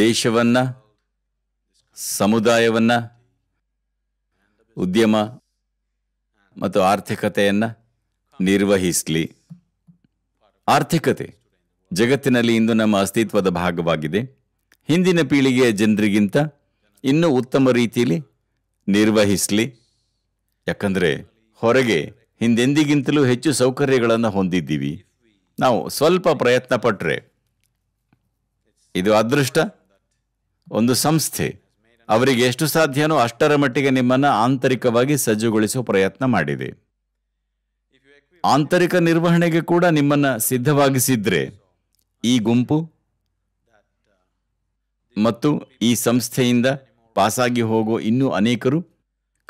ದೇಶವನ್ನ ಸಮುದಾಯವನ್ನ ಉದ್ಯಮ ಮತ್ತು ಆರ್ಥಿಕತೆಯನ್ನ ನಿರ್ವಹಿಸಲಿ ಆರ್ಥಿಕತೆ ಜಗತ್ತಿನಲ್ಲಿ ಇಂದು ನಮ್ಮ ಅಸ್ತಿತ್ವದ ಭಾಗವಾಗಿದೆ ಹಿಂದಿನ ಪೀಳಿಗೆಯ ಜನರಿಗಿಂತ ಇನ್ನೂ ಉತ್ತಮ ರೀತಿಯಲ್ಲಿ ನಿರ್ವಹಿಸಲಿ ಯಾಕಂದರೆ ಹೊರಗೆ ಹಿಂದೆಂದಿಗಿಂತಲೂ ಹೆಚ್ಚು ಸೌಕರ್ಯಗಳನ್ನು ಹೊಂದಿದ್ದೀವಿ ನಾವು ಸ್ವಲ್ಪ ಪ್ರಯತ್ನ ಪಟ್ಟರೆ ಇದು ಅದೃಷ್ಟ ಒಂದು ಸಂಸ್ಥೆ ಅವರಿಗೆ ಎಷ್ಟು ಸಾಧ್ಯನೋ ಅಷ್ಟರ ಮಟ್ಟಿಗೆ ನಿಮ್ಮನ್ನು ಆಂತರಿಕವಾಗಿ ಸಜ್ಜುಗೊಳಿಸುವ ಪ್ರಯತ್ನ ಮಾಡಿದೆ ಆಂತರಿಕ ನಿರ್ವಹಣೆಗೆ ಕೂಡ ನಿಮ್ಮನ್ನು ಸಿದ್ಧವಾಗಿಸಿದ್ರೆ ಈ ಗುಂಪು ಮತ್ತು ಈ ಸಂಸ್ಥೆಯಿಂದ ಪಾಸಾಗಿ ಹೋಗೋ ಇನ್ನೂ ಅನೇಕರು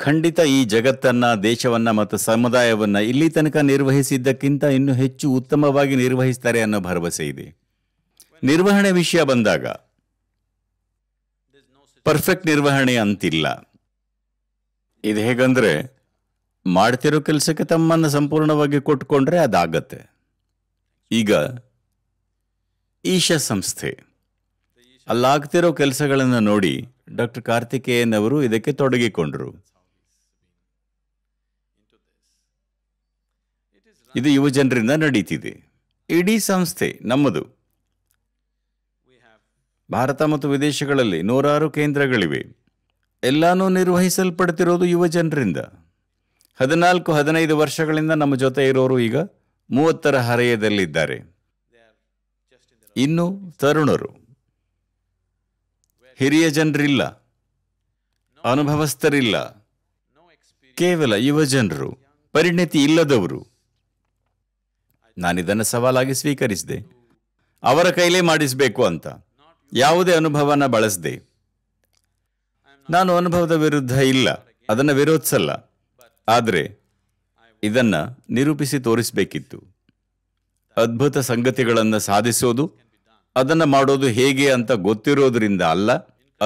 ಖಂಡಿತ ಈ ಜಗತ್ತನ್ನ ದೇಶವನ್ನ ಮತ್ತು ಸಮುದಾಯವನ್ನ ಇಲ್ಲಿ ತನಕ ನಿರ್ವಹಿಸಿದ್ದಕ್ಕಿಂತ ಇನ್ನೂ ಹೆಚ್ಚು ಉತ್ತಮವಾಗಿ ನಿರ್ವಹಿಸ್ತಾರೆ ಅನ್ನೋ ಭರವಸೆ ಇದೆ ನಿರ್ವಹಣೆ ವಿಷಯ ಬಂದಾಗ ಪರ್ಫೆಕ್ಟ್ ನಿರ್ವಹಣೆ ಅಂತಿಲ್ಲ ಇದು ಹೇಗಂದ್ರೆ ಮಾಡ್ತಿರೋ ಕೆಲಸಕ್ಕೆ ತಮ್ಮನ್ನು ಸಂಪೂರ್ಣವಾಗಿ ಕೊಟ್ಕೊಂಡ್ರೆ ಅದಾಗತ್ತೆ ಈಗ ಈಶಾ ಸಂಸ್ಥೆ ಅಲ್ಲಾಗ್ತಿರೋ ಕೆಲಸಗಳನ್ನು ನೋಡಿ ಡಾಕ್ಟರ್ ಕಾರ್ತಿಕೇಯನ್ ಅವರು ಇದಕ್ಕೆ ತೊಡಗಿಕೊಂಡರು ಇದು ಯುವ ಜನರಿಂದ ನಡೀತಿದೆ ಇಡೀ ಸಂಸ್ಥೆ ನಮ್ಮದು ಭಾರತ ಮತ್ತು ವಿದೇಶಗಳಲ್ಲಿ ನೂರಾರು ಕೇಂದ್ರಗಳಿವೆ ಎಲ್ಲಾನು ನಿರ್ವಹಿಸಲ್ಪಡ್ತಿರೋದು ಯುವ ಜನರಿಂದ ಹದಿನಾಲ್ಕು ಹದಿನೈದು ವರ್ಷಗಳಿಂದ ನಮ್ಮ ಜೊತೆ ಇರೋರು ಈಗ ಮೂವತ್ತರ ಹರೆಯದಲ್ಲಿದ್ದಾರೆ ಇನ್ನು ತರುಣರು ಹಿರಿಯ ಜನರಿಲ್ಲ ಅನುಭವಸ್ಥರಿಲ್ಲ ಕೇವಲ ಯುವಜನರು ಪರಿಣತಿ ಇಲ್ಲದವರು ನಾನಿದನ್ನು ಸವಾಲಾಗಿ ಸ್ವೀಕರಿಸಿದೆ ಅವರ ಕೈಲೇ ಮಾಡಿಸಬೇಕು ಅಂತ ಯಾವುದೇ ಅನುಭವನ ಬಳಸದೆ ನಾನು ಅನುಭವದ ವಿರುದ್ಧ ಇಲ್ಲ ಅದನ್ನು ವಿರೋಧಿಸಲ್ಲ ಆದರೆ ಇದನ್ನು ನಿರೂಪಿಸಿ ತೋರಿಸಬೇಕಿತ್ತು ಅದ್ಭುತ ಸಂಗತಿಗಳನ್ನು ಸಾಧಿಸೋದು ಅದನ್ನು ಮಾಡೋದು ಹೇಗೆ ಅಂತ ಗೊತ್ತಿರೋದ್ರಿಂದ ಅಲ್ಲ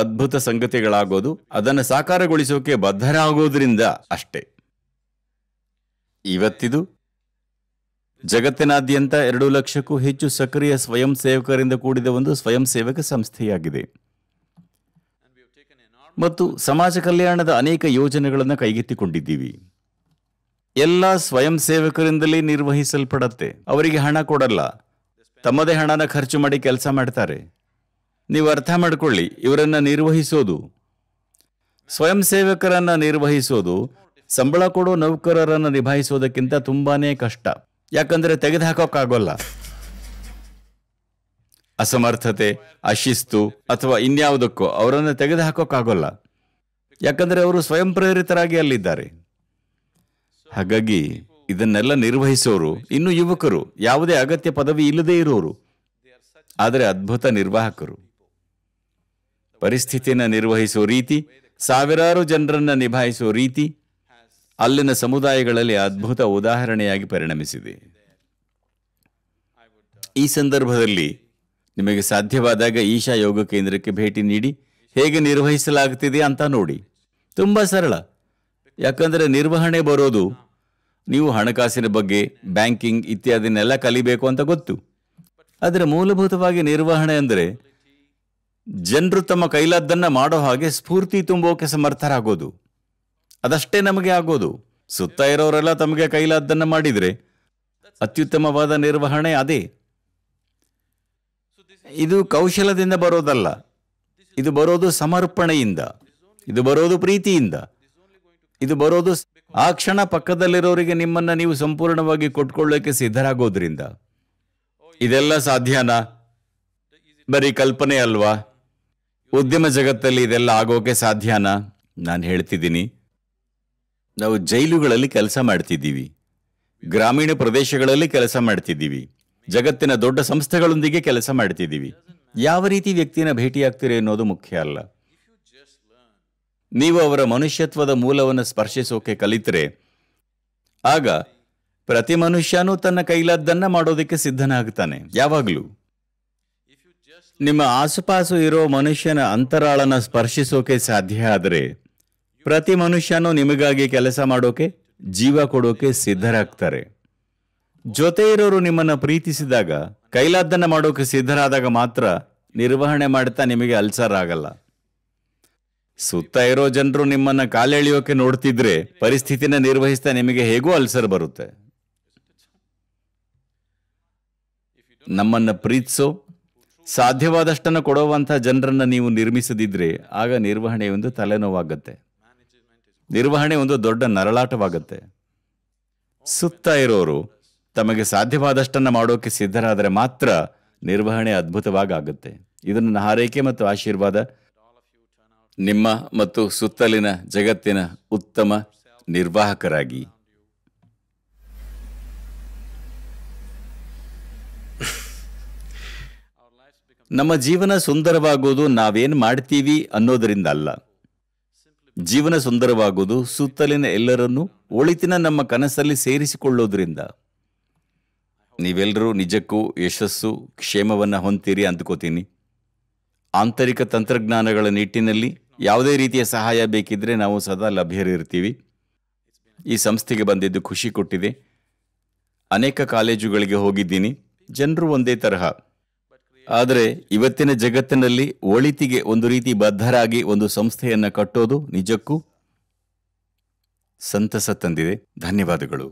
ಅದ್ಭುತ ಸಂಗತಿಗಳಾಗೋದು ಅದನ್ನು ಸಾಕಾರಗೊಳಿಸೋಕೆ ಬದ್ಧರಾಗೋದ್ರಿಂದ ಅಷ್ಟೇ ಇವತ್ತಿದು ಜಗತ್ತಿನಾದ್ಯಂತ ಎರಡು ಲಕ್ಷಕ್ಕೂ ಹೆಚ್ಚು ಸಕ್ರಿಯ ಸ್ವಯಂ ಸೇವಕರಿಂದ ಕೂಡಿದ ಒಂದು ಸ್ವಯಂ ಸೇವಕ ಸಂಸ್ಥೆಯಾಗಿದೆ ಮತ್ತು ಸಮಾಜ ಕಲ್ಯಾಣದ ಅನೇಕ ಯೋಜನೆಗಳನ್ನು ಕೈಗೆತ್ತಿಕೊಂಡಿದ್ದೀವಿ ಎಲ್ಲ ಸ್ವಯಂ ಸೇವಕರಿಂದಲೇ ನಿರ್ವಹಿಸಲ್ಪಡತ್ತೆ ಅವರಿಗೆ ಹಣ ಕೊಡಲ್ಲ ತಮ್ಮದೇ ಹಣನ ಖರ್ಚು ಮಾಡಿ ಕೆಲಸ ಮಾಡ್ತಾರೆ ನೀವು ಅರ್ಥ ಮಾಡಿಕೊಳ್ಳಿ ಇವರನ್ನು ನಿರ್ವಹಿಸೋದು ಸ್ವಯಂ ಸೇವಕರನ್ನ ನಿರ್ವಹಿಸೋದು ಸಂಬಳ ಕೊಡೋ ನೌಕರರನ್ನು ನಿಭಾಯಿಸೋದಕ್ಕಿಂತ ತುಂಬಾನೇ ಕಷ್ಟ ಯಾಕಂದರೆ ತೆಗೆದುಹಾಕೋಕ್ಕಾಗೋಲ್ಲ ಅಸಮರ್ಥತೆ ಅಶಿಸ್ತು ಅಥವಾ ಇನ್ಯಾವುದಕ್ಕೋ ಅವರನ್ನು ತೆಗೆದುಹಾಕೋಕ್ಕಾಗೋಲ್ಲ ಯಾಕಂದ್ರೆ ಅವರು ಸ್ವಯಂ ಪ್ರೇರಿತರಾಗಿ ಅಲ್ಲಿದ್ದಾರೆ ಹಾಗಾಗಿ ಇದನ್ನೆಲ್ಲ ನಿರ್ವಹಿಸೋರು ಇನ್ನು ಯುವಕರು ಯಾವುದೇ ಅಗತ್ಯ ಪದವಿ ಇಲ್ಲದೇ ಇರೋರು ಆದರೆ ಅದ್ಭುತ ನಿರ್ವಾಹಕರು ಪರಿಸ್ಥಿತಿಯನ್ನು ನಿರ್ವಹಿಸುವ ರೀತಿ ಸಾವಿರಾರು ಜನರನ್ನ ನಿಭಾಯಿಸುವ ರೀತಿ ಅಲ್ಲಿನ ಸಮುದಾಯಗಳಲ್ಲಿ ಅದ್ಭುತ ಉದಾಹರಣೆಯಾಗಿ ಪರಿಣಮಿಸಿದೆ ಈ ಸಂದರ್ಭದಲ್ಲಿ ನಿಮಗೆ ಸಾಧ್ಯವಾದಾಗ ಈಶಾ ಯೋಗ ಕೇಂದ್ರಕ್ಕೆ ಭೇಟಿ ನೀಡಿ ಹೇಗೆ ನಿರ್ವಹಿಸಲಾಗುತ್ತಿದೆ ಅಂತ ನೋಡಿ ತುಂಬಾ ಸರಳ ಯಾಕಂದರೆ ನಿರ್ವಹಣೆ ಬರೋದು ನೀವು ಹಣಕಾಸಿನ ಬಗ್ಗೆ ಬ್ಯಾಂಕಿಂಗ್ ಇತ್ಯಾದಿನೆಲ್ಲ ಕಲಿಬೇಕು ಅಂತ ಗೊತ್ತು ಆದರೆ ಮೂಲಭೂತವಾಗಿ ನಿರ್ವಹಣೆ ಅಂದರೆ ಜನರು ತಮ್ಮ ಕೈಲಾದ್ದನ್ನು ಮಾಡೋ ಹಾಗೆ ಸ್ಫೂರ್ತಿ ತುಂಬೋಕೆ ಸಮರ್ಥರಾಗೋದು ಅದಷ್ಟೇ ನಮಗೆ ಆಗೋದು ಸುತ್ತ ಇರೋರೆಲ್ಲ ತಮಗೆ ಕೈಲಾದ್ದನ್ನು ಮಾಡಿದರೆ ಅತ್ಯುತ್ತಮವಾದ ನಿರ್ವಹಣೆ ಅದೇ ಇದು ಕೌಶಲದಿಂದ ಬರೋದಲ್ಲ ಇದು ಬರೋದು ಸಮರ್ಪಣೆಯಿಂದ ಇದು ಬರೋದು ಪ್ರೀತಿಯಿಂದ ಇದು ಬರೋದು ಆ ಕ್ಷಣ ಪಕ್ಕದಲ್ಲಿರೋರಿಗೆ ನಿಮ್ಮನ್ನ ನೀವು ಸಂಪೂರ್ಣವಾಗಿ ಕೊಟ್ಕೊಳ್ಳೋಕೆ ಸಿದ್ಧರಾಗೋದ್ರಿಂದ ಇದೆಲ್ಲ ಸಾಧ್ಯನಾ ಬರೀ ಕಲ್ಪನೆ ಅಲ್ವಾ ಉದ್ಯಮ ಜಗತ್ತಲ್ಲಿ ಇದೆಲ್ಲ ಆಗೋಕೆ ಸಾಧ್ಯನಾ ನಾನು ಹೇಳ್ತಿದ್ದೀನಿ ನಾವು ಜೈಲುಗಳಲ್ಲಿ ಕೆಲಸ ಮಾಡ್ತಿದ್ದೀವಿ ಗ್ರಾಮೀಣ ಪ್ರದೇಶಗಳಲ್ಲಿ ಕೆಲಸ ಮಾಡ್ತಿದ್ದೀವಿ ಜಗತ್ತಿನ ದೊಡ್ಡ ಸಂಸ್ಥೆಗಳೊಂದಿಗೆ ಕೆಲಸ ಮಾಡ್ತಿದ್ದೀವಿ ಯಾವ ರೀತಿ ವ್ಯಕ್ತಿನ ಭೇಟಿಯಾಗ್ತೀರಿ ಅನ್ನೋದು ಮುಖ್ಯ ಅಲ್ಲ ನೀವು ಅವರ ಮನುಷ್ಯತ್ವದ ಮೂಲವನ್ನು ಸ್ಪರ್ಶಿಸೋಕೆ ಕಲಿತರೆ ಆಗ ಪ್ರತಿ ಮನುಷ್ಯನೂ ತನ್ನ ಕೈಲಾದ್ದನ್ನ ಮಾಡೋದಕ್ಕೆ ಸಿದ್ಧನಾಗ್ತಾನೆ ಯಾವಾಗಲೂ ನಿಮ್ಮ ಆಸುಪಾಸು ಇರೋ ಮನುಷ್ಯನ ಅಂತರಾಳನ ಸ್ಪರ್ಶಿಸೋಕೆ ಸಾಧ್ಯ ಆದರೆ ಪ್ರತಿ ಮನುಷ್ಯನೂ ನಿಮಗಾಗಿ ಕೆಲಸ ಮಾಡೋಕೆ ಜೀವ ಕೊಡೋಕೆ ಸಿದ್ಧರಾಗ್ತಾರೆ ಜೊತೆ ಇರೋರು ನಿಮ್ಮನ್ನು ಪ್ರೀತಿಸಿದಾಗ ಕೈಲಾದ್ದನ್ನ ಮಾಡೋಕೆ ಸಿದ್ಧರಾದಾಗ ಮಾತ್ರ ನಿರ್ವಹಣೆ ಮಾಡುತ್ತಾ ನಿಮಗೆ ಅಲ್ಸರ್ ಆಗಲ್ಲ ಸುತ್ತ ಇರೋ ಜನರು ನಿಮ್ಮನ್ನ ಕಾಲೆಳೆಯೋಕೆ ನೋಡ್ತಿದ್ರೆ ಪರಿಸ್ಥಿತಿನ ನಿರ್ವಹಿಸ್ತಾ ನಿಮಗೆ ಹೇಗೂ ಅಲ್ಸರ್ ಬರುತ್ತೆ ನಮ್ಮನ್ನ ಪ್ರೀತಿಸೋ ಸಾಧ್ಯವಾದಷ್ಟನ್ನು ಕೊಡುವಂತಹ ಜನರನ್ನ ನೀವು ನಿರ್ಮಿಸದಿದ್ರೆ ಆಗ ನಿರ್ವಹಣೆ ಒಂದು ತಲೆನೋವಾಗತ್ತೆ ನಿರ್ವಹಣೆ ಒಂದು ದೊಡ್ಡ ನರಳಾಟವಾಗತ್ತೆ ಸುತ್ತ ಇರೋರು ತಮಗೆ ಸಾಧ್ಯವಾದಷ್ಟನ್ನ ಮಾಡೋಕೆ ಸಿದ್ಧರಾದರೆ ಮಾತ್ರ ನಿರ್ವಹಣೆ ಅದ್ಭುತವಾಗಿ ಆಗುತ್ತೆ ಇದನ್ನು ಹಾರೈಕೆ ಮತ್ತು ಆಶೀರ್ವಾದ ನಿಮ್ಮ ಮತ್ತು ಸುತ್ತಲಿನ ಜಗತ್ತಿನ ಉತ್ತಮ ನಿರ್ವಾಹಕರಾಗಿ ನಮ್ಮ ಜೀವನ ಸುಂದರವಾಗುವುದು ನಾವೇನು ಮಾಡ್ತೀವಿ ಅನ್ನೋದರಿಂದ ಅಲ್ಲ ಜೀವನ ಸುಂದರವಾಗುವುದು ಸುತ್ತಲಿನ ಎಲ್ಲರನ್ನೂ ಒಳಿತಿನ ನಮ್ಮ ಕನಸಲ್ಲಿ ಸೇರಿಸಿಕೊಳ್ಳೋದ್ರಿಂದ ನೀವೆಲ್ಲರೂ ನಿಜಕ್ಕೂ ಯಶಸ್ಸು ಕ್ಷೇಮವನ್ನು ಹೊಂತೀರಿ ಅಂದ್ಕೋತೀನಿ ಆಂತರಿಕ ತಂತ್ರಜ್ಞಾನಗಳ ನಿಟ್ಟಿನಲ್ಲಿ ಯಾವುದೇ ರೀತಿಯ ಸಹಾಯ ಬೇಕಿದ್ದರೆ ನಾವು ಸದಾ ಲಭ್ಯರಿರ್ತೀವಿ ಈ ಸಂಸ್ಥೆಗೆ ಬಂದಿದ್ದು ಖುಷಿ ಕೊಟ್ಟಿದೆ ಅನೇಕ ಕಾಲೇಜುಗಳಿಗೆ ಹೋಗಿದ್ದೀನಿ ಜನರು ಒಂದೇ ತರಹ ಆದರೆ ಇವತ್ತಿನ ಜಗತ್ತಿನಲ್ಲಿ ಒಳಿತಿಗೆ ಒಂದು ರೀತಿ ಬದ್ಧರಾಗಿ ಒಂದು ಸಂಸ್ಥೆಯನ್ನು ಕಟ್ಟೋದು ನಿಜಕ್ಕೂ ಸಂತಸ ತಂದಿದೆ ಧನ್ಯವಾದಗಳು